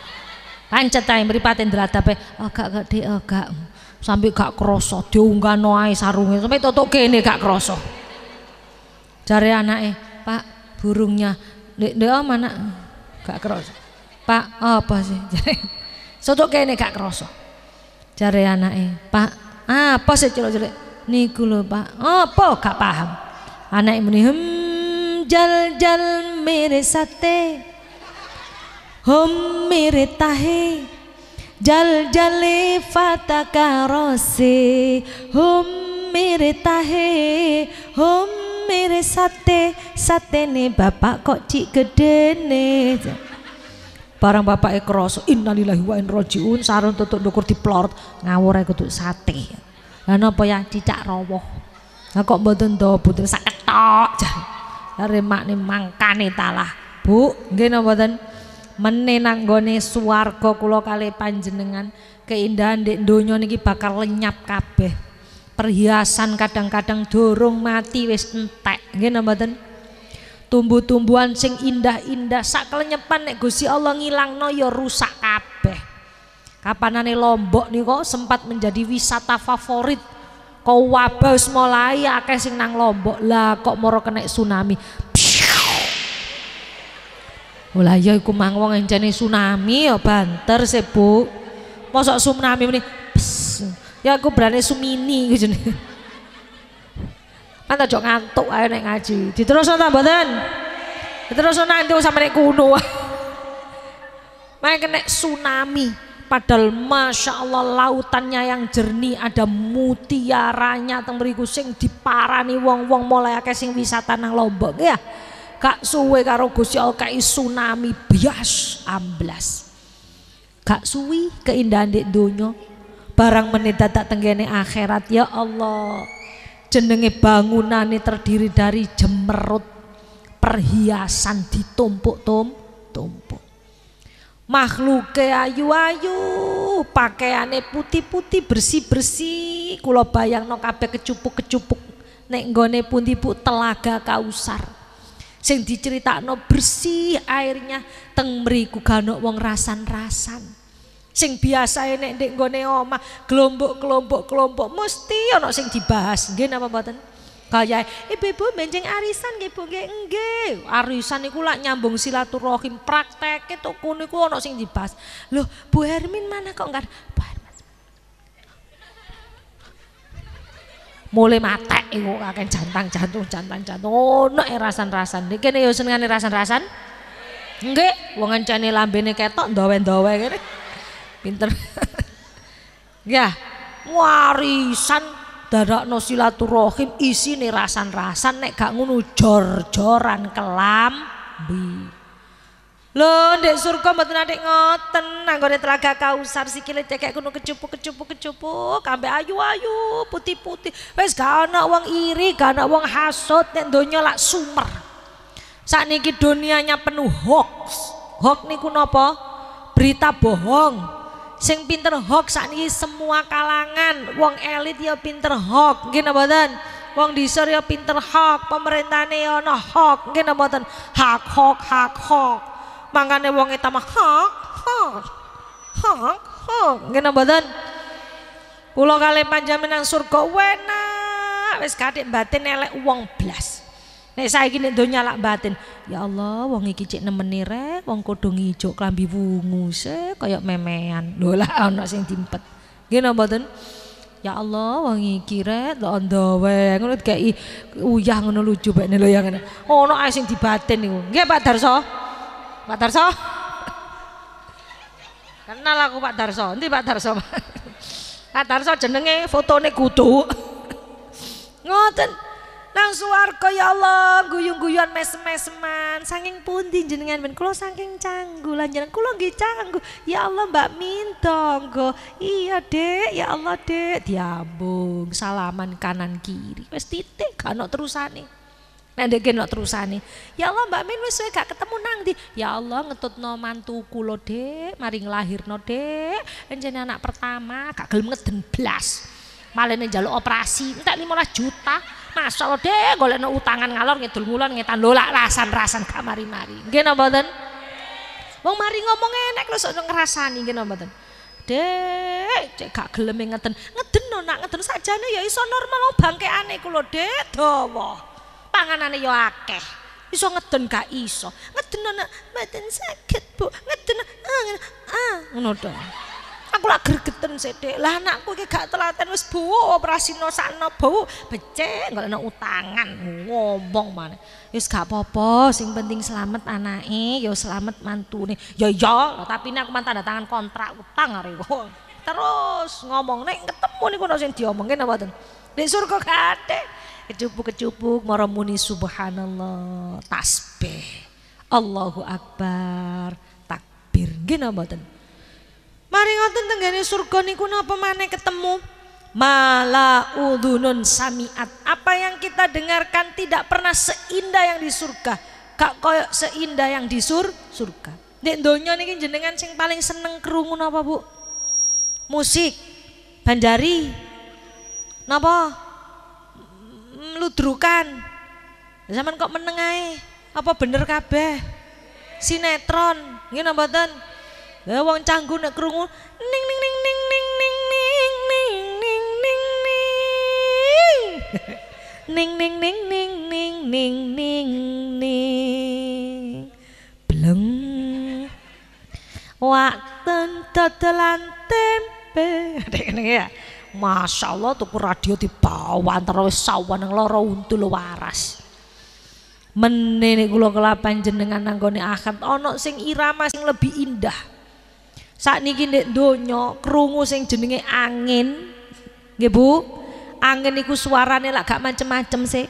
[SPEAKER 1] Pancet ae mripate ndradape, "Oh, gak, gak, Dik, oh, gak." Sampai gak kroso, diunggah ae sarunge, sampai totok kene gak Cari Jare anake, "Pak, burungnya." dek dek oh, mana?" Gak kroso. "Pak, apa sih?" Jare, Soto kene gak kroso. Jare anake, "Pak, apa sih celuk-celuk?" "Niku lho, Pak." "Apa? Gak paham." Anake muni, "Hmm, Jal jal miri sate, hum miri tahi, jal जले फाता hum miri tahi, hum miri sate sate ne bapak kok cik gede ne barang bapak ekros innalillahi wa inna rajiun sarung tutuk dukur diplort ngawur ae kudu sate lha apa yang cicak roboh, lah kok mboten do butir saketok remak nih mangkane talah. Bu, gini napa menenang goni nanggone swarga kali panjenengan keindahan di dunia niki bakal lenyap kabeh. Perhiasan kadang-kadang dorong mati wis entek. gini napa Tumbuh-tumbuhan sing indah-indah sak kelenyepan nek gusi Allah no ya rusak kabeh. Kapanane Lombok nih kok sempat menjadi wisata favorit kau wabah mulai akeh sing nang lombok lah kok moro kena tsunami Ola ya iku mang wong encene tsunami ya banter sih Bu. Mosok tsunami muni ya aku berani sumini iku jenenge. Kan aja ngantuk ae nek ngaji. Diterusno ta mboten? Diterusno nanti sampe nek kuno. Main kena tsunami. Padahal Masya Allah lautannya yang jernih ada mutiaranya teng beriku sing diparani wong-wong mulai akeh sing wisata nang Lombok ya. Kak suwe karo Gusti Allah kai tsunami bias amblas. Kak suwi keindahan di dunia barang menit tak tenggene akhirat ya Allah. Jenenge ini terdiri dari jemerut perhiasan ditumpuk-tumpuk. makhluke ayu-ayu, pakaiane putih-putih, bersih-bersih. Kula bayangno kabeh kecupuk-kecupuk nek nggone pundi Bu Telaga Kausar. Sing diceritakno bersih airnya teng mriku ganok wong rasan-rasan. Sing biasane nek ndek nggone omah, kelompok-kelompok-kelompok mesti ana sing dibahas. Nggih napa mboten? Kaya ibu-ibu benjing arisan nggih Bu nggih nggih. Arisan niku lak nyambung silaturahim praktek tuku niku ana sing dibahas. Loh, Bu Hermin mana kok enggak Bu Hermin. Mulai matek iku kakek jantang jantung jantang jantung ono oh, rasan-rasan. Iki kene yo senengane rasan-rasan. Nggih, wong encene lambene ketok ndowe-ndowe kene. Pinter. Ya, warisan darakno silaturahim isine rasan-rasan nek gak ngono jor-joran kelambi. Lho ndek surga mboten ndek ngoten anggone telaga kausar sikile cekek kuno kecupu-kecupu-kecupu kambe ayu-ayu putih-putih wis ana wong iri ana wong hasud nek donya lak sumer sakniki dunianya penuh hoax hoax niku napa berita bohong sing pinter hoax saat ini semua kalangan wong elit ya pinter hoax gini badan. wong disor ya pinter hoax ini ya no hoax gini badan. hak hoax hak hoax makanya wong tambah hoax hoax hoax hoax gini badan. Pulau kali kalih panjenengan surga wena, wis kadek batin elek uang blas Nek saya gini donya lak batin, ya Allah wong iki cek nemeni rek, wong kodho ijo klambi wungu se kaya memean. do lah ana sing dimpet. gini napa mboten? Ya Allah wong iki rek lok ndawe ngono dikeki uyah ngono lucu bekne lho ya ngene. Ono ae sing dibatin niku. Nggih Pak Darso. Pak Darso. Kenal aku Pak Darso. Endi Pak Darso? Pak Darso jenenge fotone kutu, Ngoten. nang suwarga ya Allah guyung-guyuan mes-mesman saking pundi jenengan men kula saking canggu lanjen kula nggih canggu ya Allah Mbak Minto nggo iya Dek ya Allah Dek diambung salaman kanan kiri wis titik gak ono terusane nek ndek ono terusane ya Allah Mbak Min wis gak ketemu nang di ya Allah ngetutno mantu kula Dek mari nglahirno Dek jenenge anak pertama gak gelem ngeden blas malah ini operasi, operasi entah 15 juta Masya Allah deh golek no utangan ngalor ngidul ngulon ngetan lola rasan rasan gak mari-mari gini apa itu? mau mari ngomong enak lo sok ngerasani gini apa itu? dek cek gak gelem ngeten ngeten no nak ngeten saja ya iso normal lo bangke aneh kulo dek dawa panganane yo akeh iso ngeden gak iso ngeden no nak sakit bu ngeden eh, no ah ngeden ah Aku lah gergeten sedek. Lah anakku ini gak telaten wis operasi no sana bu becek ada utangan ngomong mana? yus gak apa-apa, sing penting selamat anake, ya selamat nih Ya ya tapi ini aku tanda tangan kontrak utang arek Terus ngomong nih ketemu nih ono sing diomongin apa tuh? Di surga gak ada. Kecupuk-kecupuk maramuni subhanallah tasbih. Allahu akbar takbir. gini apa mboten? Mari ngoten tenggane surga niku napa maneh ketemu? Mala udhunun samiat. Apa yang kita dengarkan tidak pernah seindah yang di surga. Kak koyok seindah yang di sur surga. Nek donya niki jenengan sing paling seneng krungu napa, Bu? Musik, Banjari. Napa? Ludrukan. Zaman kok meneng ae. Apa bener kabeh? Sinetron, nggih napa mboten? Lha wong canggu nek krungu ning ning ning ning ning ning ning ning ning ning ning ning ning ning ning ning ning ning ning bleng wakten dodolan tempe ya Masya Allah tuku radio di bawah antara sawah nang loro untu lo waras menene kula kelapan jenengan nanggone akad ana sing irama sing lebih indah saat Sakniki ndek donya krungu sing jenenge angin. Nggih Bu, angin niku suarane lak gak macem-macem sih.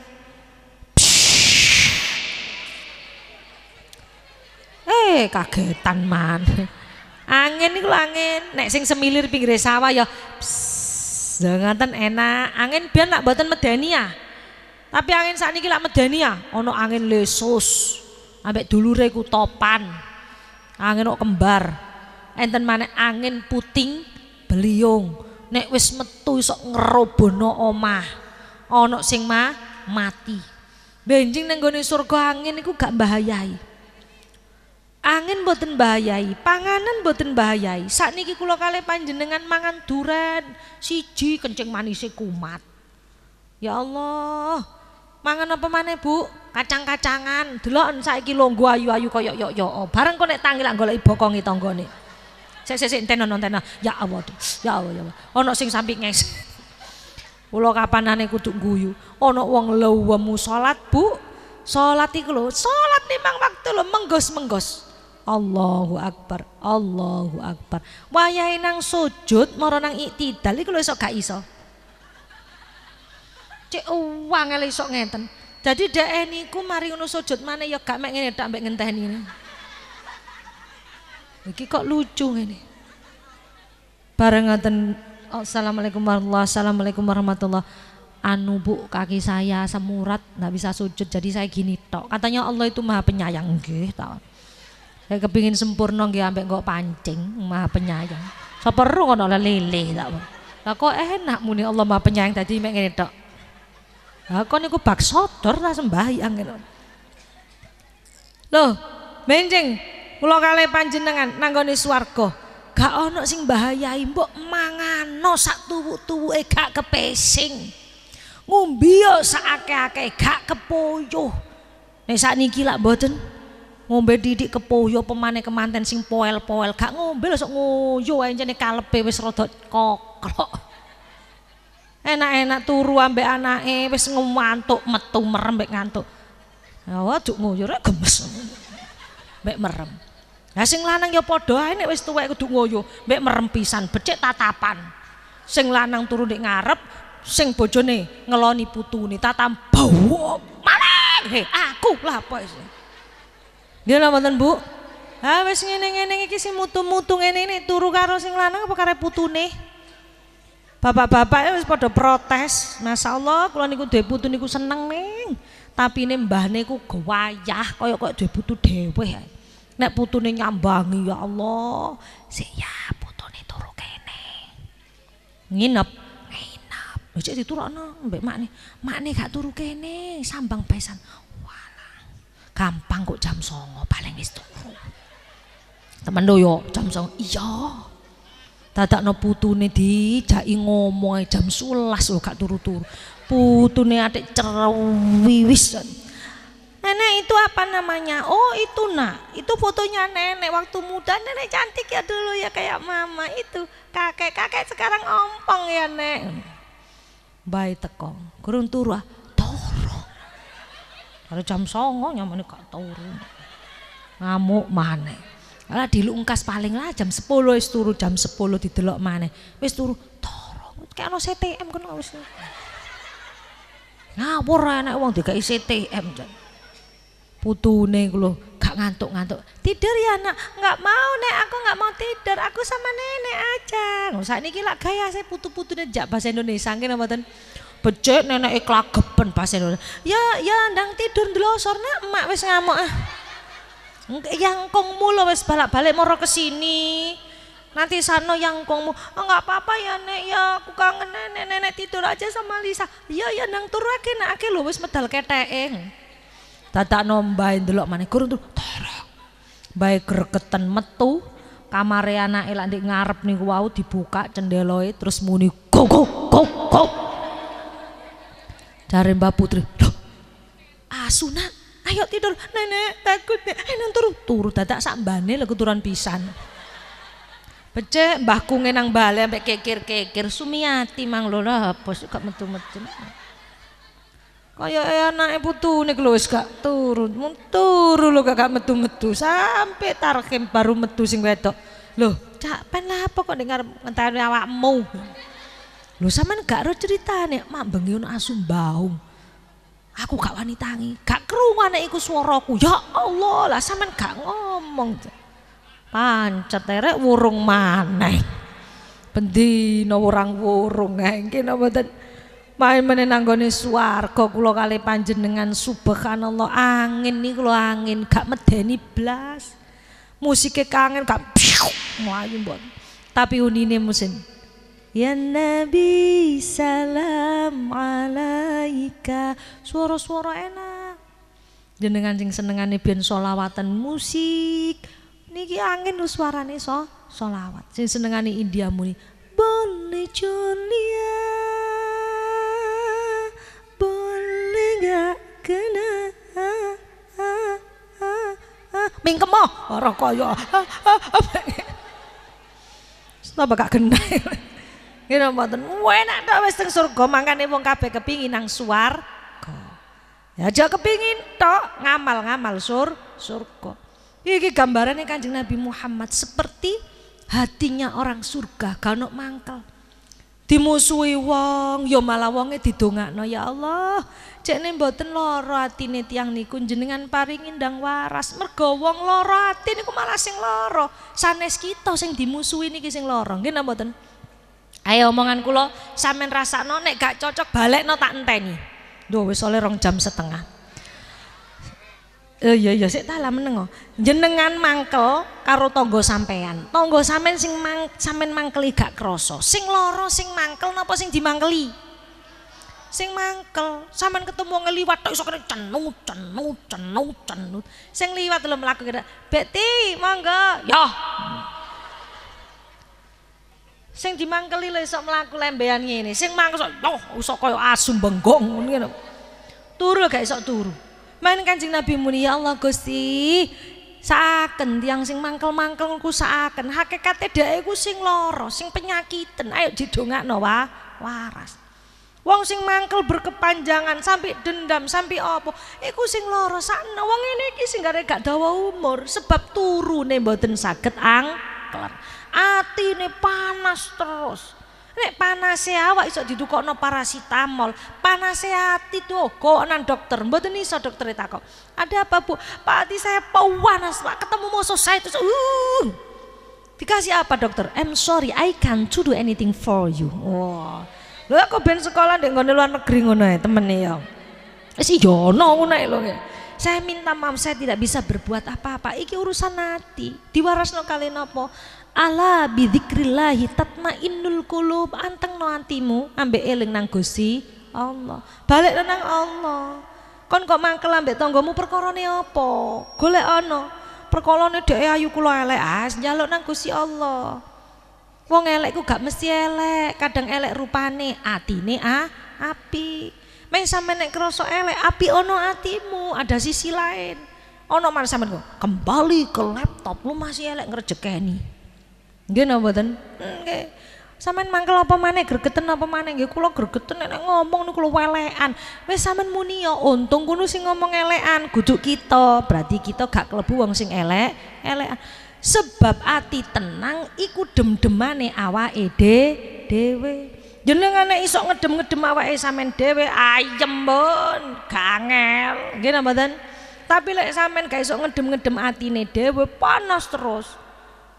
[SPEAKER 1] Eh, kagetan man. Angin niku angin, nek sing semilir pinggir sawah ya pss, enak. Angin biar lak buatan medeni ya. Tapi angin saat ini lah medeni ya, ono angin lesus. Ambek dulu reku topan. Angin kembar enten mana angin puting beliung nek wis metu iso ngerobono omah ono sing ma, mati benjing nenggone surga angin iku gak bahayai angin boten bahayai panganan boten bahayai Saat niki kula kali panjenengan mangan duren siji kenceng manise kumat ya Allah mangan apa mana Bu kacang-kacangan delok saiki longgo ayu-ayu koyok yok yok bareng kok nek tangi lak goleki bokonge Sik sik sik enten ono Ya Allah. Ya Allah ya Allah. Ono sing sampe nges. Kula kapanane kudu guyu. Ono wong lewemu salat, Bu. Salat iku lho, salat mang waktu lho menggos-menggos. Allahu Akbar, Allahu Akbar. Wayahe nang sujud mara nang iktidal iku lho iso gak iso. Cek uang iso ngenten. Jadi dhek niku mari ngono sujud mana ya gak mek ngene tak mek ngenteni. Iki kok lucu ini. Bareng ngaten oh, Assalamualaikum warahmatullahi Assalamualaikum warahmatullahi Anu bu kaki saya semurat nggak bisa sujud jadi saya gini tok katanya Allah itu maha penyayang gitu tau saya kepingin sempurna gih ambek kok pancing maha penyayang so perlu nggak nolak lele tau lah kok enak muni Allah maha penyayang tadi mek ngene tok lah kok niku bak sodor lah sembahyang gitu loh mencing kula kalian panjenengan nanggone swarga gak ono sing bahayai mbok mangano sak tuwuk-tuwuke gak kepesing ngombe yo sak akeh-akeh gak kepoyoh nek sakniki lak mboten ngombe didik kepoyo pemane kemanten sing poel-poel gak ngombe lo sok ngoyo ae jane kalepe wis rada koklok enak-enak turu ambek anake wis ngantuk metu merem mbek ngantuk ya waduh ngoyo rek gemes mbek merem Lah sing lanang ya padha ae nek wis tuwek kudu ngoyo, mek merempisan becik tatapan. Sing lanang turu ning ngarep, sing bojone ngeloni putune tatam bawa, Maling, aku lah apa isi. Dia lah mboten, Bu. Ha wis ngene-ngene iki sing mutu-mutu ngene iki turu karo sing lanang apa karep putune? Bapak-bapak wis padha protes. Masyaallah, kula niku dhewe putu niku seneng ning. Tapi ini mbah niku gwayah kaya kok putu dhewe. nek putune nyambangi ya Allah sik ya putune turu kene nginep nginep Mbak diturokno mbek makne makne gak turu kene sambang pesan walah gampang kok jam songo paling wis turu temen lho yo jam songo iya dadakno di jai ngomong jam sulas lo gak turu-turu putu nih ade cerawiwisan Nenek itu apa namanya? Oh itu nak, itu fotonya nenek waktu muda nenek cantik ya dulu ya kayak mama itu kakek kakek sekarang ompong ya nek. Bayi tekong, kurun turu ah, Toro. Kalau jam songo nyaman kak toro. Ngamuk mana? Alah dilungkas paling lah jam 10 wis turu jam 10 didelok mana? Wis turu toro. Kayak ono CTM kena wis. Ngawur enak wong dikai CTM. Jan. Putu putune lho gak ngantuk-ngantuk tidur ya nak nggak mau nek aku nggak mau tidur aku sama nenek aja nggak usah ini gila gaya saya putu-putune jak bahasa Indonesia nggih mboten becek nenek kepen bahasa Indonesia ya ya ndang tidur dulu sorna emak wes ngamuk ah yang kongmu lo wes balak-balik moro sini. nanti sano yang kongmu oh, nggak apa-apa ya nek ya aku kangen nenek nenek tidur aja sama Lisa ya ya nang turu aja nak aja lo wes medal keteng Tata nombain ndelok maneh kurun tuh Terek. baik gregeten metu kamare anake lak ndek ngarep nih wow dibuka cendeloe terus muni go go go go. Jare Mbak Putri, "Loh, ayo tidur. Nenek takut, Nek. Ayo turu." Turu dadak sak mbane lek keturunan pisan. Becek mbahku ngenang bale ambek kekir-kekir sumiati mang lho pos bos metu-metu ayo, eh, anake putune lho nih gak turun, muntur lu gak metu-metu sampai tarkim baru metu sing wedok lo capek lah apa kok dengar ngenteni awakmu lo saman gak ro cerita nih mak bengi asum bau, bau. aku gak wanita tangi gak krungu anak ikut suaraku ya Allah lah sampean gak ngomong pancet erek wurung maneh pendino orang wurung apa eh, napa Main goni suar, kok lo kali panjenengan subhanallah angin nih, lo angin gak medeni blas. musiknya kangen gak mau bon. Tapi unine musim. Ya Nabi salam alaika. Suara-suara enak. Jenengan sing nih ben solawatan musik. Niki angin lu suarane so solawat. Sing nih India muni. Bonne Julia. tidak kena mingkem oh orang kaya Sebab gak kena Gitu mboten. Enak tok wis teng surga mangkane wong kabeh kepingin nang swarga. Ya aja kepingin tok ngamal-ngamal sur surga. Iki gambarannya Kanjeng Nabi Muhammad seperti hatinya orang surga kano mangkel. Dimusuhi wong, ya malah wonge didongakno ya Allah cek nih mboten loro nih tiang niku jenengan paringin indang waras mergo wong loro hati niku malah sing loro sanes kita sing dimusuhi niki sing loro nggih napa mboten ayo omongan kula sampean rasa nek gak cocok no tak enteni lho wis oleh rong jam setengah Eh iya iya sik lah meneng Jenengan mangkel karo tonggo sampean. Tonggo sampean sing mang, sampean mangkeli gak krasa. Sing loro sing mangkel napa sing dimangkeli? sing mangkel sampean ketemu ngeliwat tok iso cenut, cenut, cenut, cenut, cenu sing liwat lho mlaku kene beti monggo ya sing dimangkeli lho iso mlaku lembean ngene sing mangkel yo iso kaya asu benggong ngono turu gak iso turu main kanjeng nabi muni ya Allah Gusti saken tiang sing mangkel-mangkel ku saken hakikate dhek iku sing lara sing penyakiten ayo didongakno wa waras Wong sing mangkel berkepanjangan sampai dendam sampai apa? Iku sing loro sana. wong ini iki sing gak gak dawa umur sebab turu nih sakit sakit kelar. ati nih panas terus. Nih Nek wa awak didukok no parasitamol, ya hati tuh kok nan dokter, mboten iso dokter itu e kok. Ada apa Bu? Pak hati saya panas, Pak. Ketemu musuh saya terus uh. Dikasih apa dokter? I'm sorry, I can't do anything for you. Wow lo aku ben sekolah di nggone luar negeri ngono ae temene ya eh, si Jono ngono ya lo ya saya minta maaf saya tidak bisa berbuat apa-apa iki urusan nanti diwarasno kali nopo ala bidikrilahi tatma indul kulub anteng no antimu ambek eling nang gusi, Allah balik nang Allah kon kok mangkel ambek tonggomu perkorone apa golek ana perkolone dhek ayu kula elek ah njaluk nang Gusti Allah Wong elek ku gak mesti elek, kadang elek rupane, atine ah api. Main sampe nek kroso elek, api ono atimu, ada sisi lain. Ono mana ku, kembali ke laptop lu masih elek ngerjekeni. Nggih napa mboten? Nggih. Sampeyan mangkel apa maneh gregeten apa maneh nggih kula gregeten nek ngomong niku kula welekan. Wis sampean muni ya untung kuno sing ngomong elekan, guduk kita, berarti kita gak klebu wong sing elek, elekan sebab ati tenang iku dem-demane awake de dhewe jenengane iso ngedem-ngedem awake sampean dewe ayem pun gangel nggih mboten tapi lek sampean gak iso ngedem-ngedem atine dewe panas terus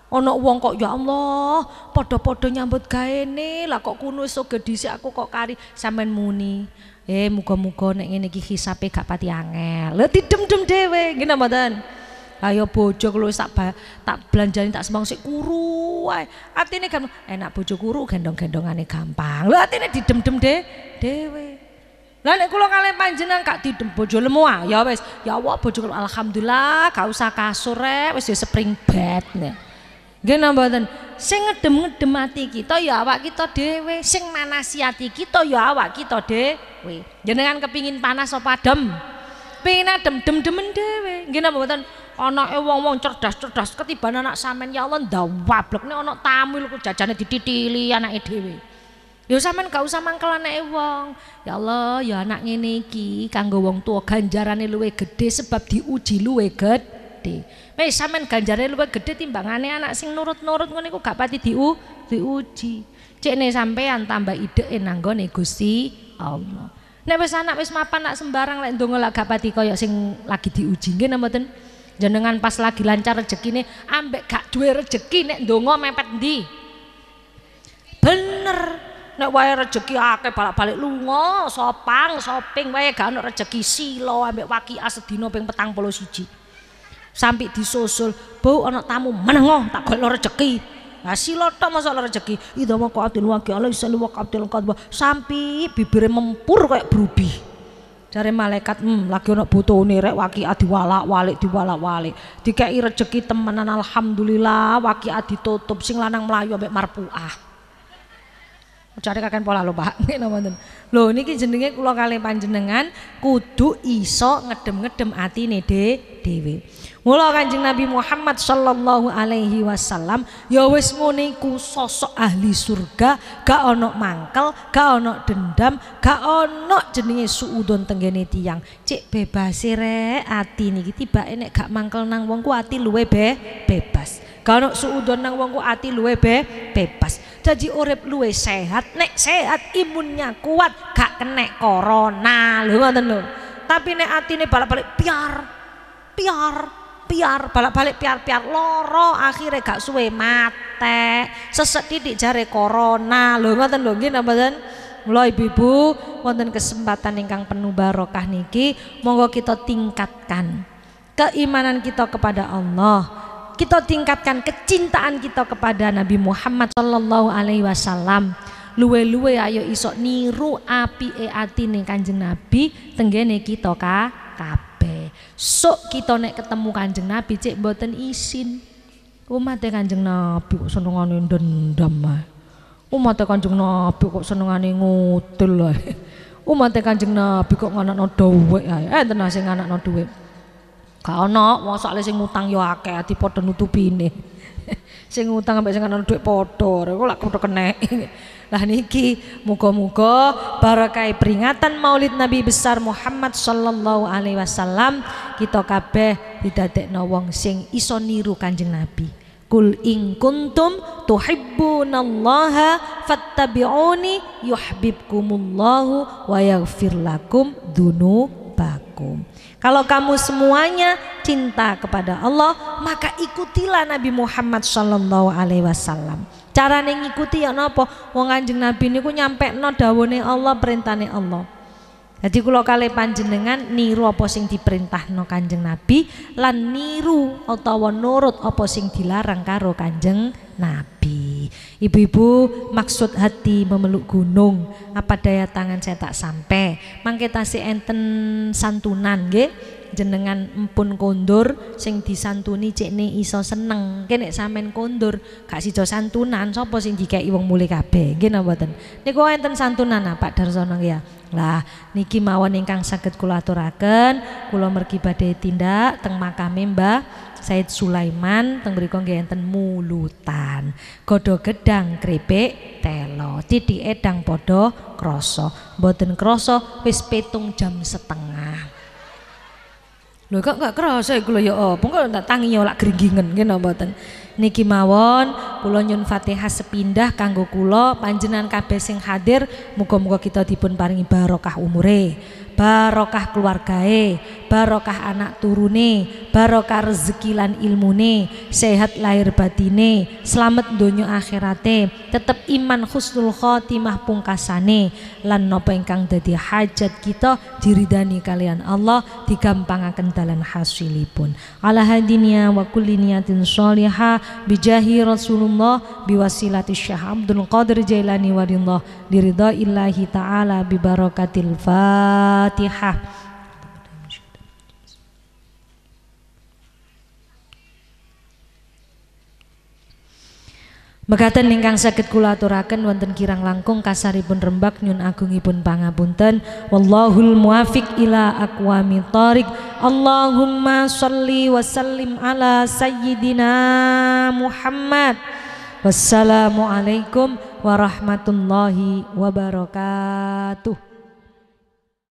[SPEAKER 1] ono wong kok ya Allah padha-padha nyambut gaene lah kok kuno iso gedhisi aku kok kari sampean muni eh muka muka nek ngene iki hisabe gak pati angel lho didem-dem dhewe nggih mboten ayo bojo kalau tak tak belanjain tak semangsi sik kuru wae atine kan enak bojo kuru gendong-gendongane gampang lho atine di dem de dewe lah nek kula kalih panjenengan kak didem bojo lemu ah, ya wis ya Allah bojo alhamdulillah gak usah kasur rek eh, wis ya spring bed nek nggih mboten sing ngedem-ngedem mati kita ya awak kita dewe sing manasi ati kita ya awak kita dewe jenengan kepingin panas apa dem pengin adem dem-demen dewe nggih napa anake wong-wong cerdas-cerdas ketiban anak samen ya Allah ndawablek nih ana tamu lho jajane dititili anak dhewe. Ya samen gak usah mangkel anake wong. Ya Allah, ya anak ngene iki kanggo wong tua ganjarane luwe gede sebab diuji luwe gede. Mei samen ganjarane luwe gede timbangane anak sing nurut-nurut ngene ku gak pati diu diuji. Cikne sampean tambah ide enanggo negosi. Allah. Nek wis anak wis mapan nak sembarang lek ndonga lak gak pati kaya sing lagi diuji nggih mboten? jenengan pas lagi lancar rezeki ini ambek gak duwe rezeki nek ndonga mepet ndi bener nek wae rezeki ake balik-balik lunga sopang shopping wae gak ono rezeki silo ambek waki sedina ping 41 sampai disusul bau ono tamu menengo tak golek rezeki Nah silo tok masalah rezeki itu mau kau atin wakil Allah isalu wakil Allah Sampi bibirnya mempur kayak berubih Dari malaikat, hmm, lagi ono butuh rek waki adi walak walik diwalak walik. Dikei rejeki temenan alhamdulillah waki adi tutup sing lanang melayu abek marpuah. Cari kakek pola lho Pak, ngene wonten. Lho niki jenenge kula kalian panjenengan kudu iso ngedem-ngedem ati de Mula Kanjeng Nabi Muhammad sallallahu alaihi wasallam ya wis ngene sosok ahli surga, gak ono mangkel, gak ono dendam, gak ono jenenge suudon tenggene tiang. Cik bebas rek ati niki tiba nek gak mangkel nang wongku ati luwe be bebas. Gak ono suudon nang wongku ati luwe be bebas. Jadi urip luwe sehat, nek sehat imunnya kuat, gak kena corona. Lho ngoten Tapi nek atine balik-balik piar piar piar balik-balik piar-piar loro akhirnya gak suwe mate sesek didik jare corona lho ngoten lho gini apa mula mulai ibu wonten kesempatan ingkang penuh barokah niki monggo kita tingkatkan keimanan kita kepada Allah kita tingkatkan kecintaan kita kepada Nabi Muhammad Shallallahu Alaihi Wasallam luwe-luwe ayo isok niru api e atine kanjeng Nabi tenggene kita ka kabeh kabeh. Sok kita nek ketemu Kanjeng Nabi cek mboten isin. Umate Kanjeng Nabi kok senengane dendam ae. Umate Kanjeng Nabi kok senengane ngudul ae. Umate Kanjeng Nabi kok nganakno dhuwit ae. Eh tenan sing nganakno dhuwit. Gak ana wong sakle sing ngutang ya akeh ati padha nutupine. sing ngutang ambek sing nganakno dhuwit padha. Kok lak kudu kenek. Lah niki muga-muga barokai peringatan Maulid Nabi besar Muhammad sallallahu alaihi wasallam kita kabeh didadekno wong sing iso niru Kanjeng Nabi. Kul ing kuntum tuhibbunallaha fattabi'uni yuhibbukumullahu wa yaghfir lakum dzunubakum. Kalau kamu semuanya cinta kepada Allah, maka ikutilah Nabi Muhammad sallallahu alaihi wasallam cara ngikuti ya nopo Wong Kanjeng Nabi niku no dawuhne Allah, perintahne Allah. Jadi kalau kali panjenengan niru apa sing no Kanjeng Nabi lan niru atau nurut apa sing dilarang karo Kanjeng Nabi. Ibu-ibu maksud hati memeluk gunung apa daya tangan saya tak sampai mangke si enten santunan ge jenengan empun kondur sing disantuni ne iso seneng kene samen sampean kondur gak sida santunan so sing jike wong mulai kape. nggih boten. mboten niku enten santunan nah, Pak Darsono ya lah niki mawon ingkang saged kula aturaken kula mergi badhe tindak teng makame Mbah Said Sulaiman teng mriku nggih enten mulutan. Godho gedang krepek telo, titike edang padha krasa. Mboten krasa wis petung jam setengah. Lho kok gak kerasa iku lho ya apa kok tak tangi yo ya, lak gringgingen nggih mboten. Niki mawon kula nyun Fatihah sepindah kanggo kula panjenengan kabeh sing hadir muga-muga kita dipun paringi barokah umure, barokah keluargae, barokah anak turune barokah rezekilan lan ilmune sehat lahir batine selamat donya akhirate tetap iman khusnul khotimah pungkasane lan nopo ingkang dadi hajat kita diridani kalian Allah digampangaken dalan hasilipun ala hadinia wa kulli niyatin sholiha bijahi Rasulullah biwasilati Syekh Abdul Qadir Jailani warillah diridha illahi ta'ala bibarakatil Fatihah Mekaten ingkang sakit kula aturaken wonten kirang langkung kasaripun rembak nyun agungipun pangapunten. Wallahul muwafiq ila aqwami thariq. Allahumma shalli wa sallim ala sayyidina Muhammad. wassalamu alaikum warahmatullahi wabarakatuh.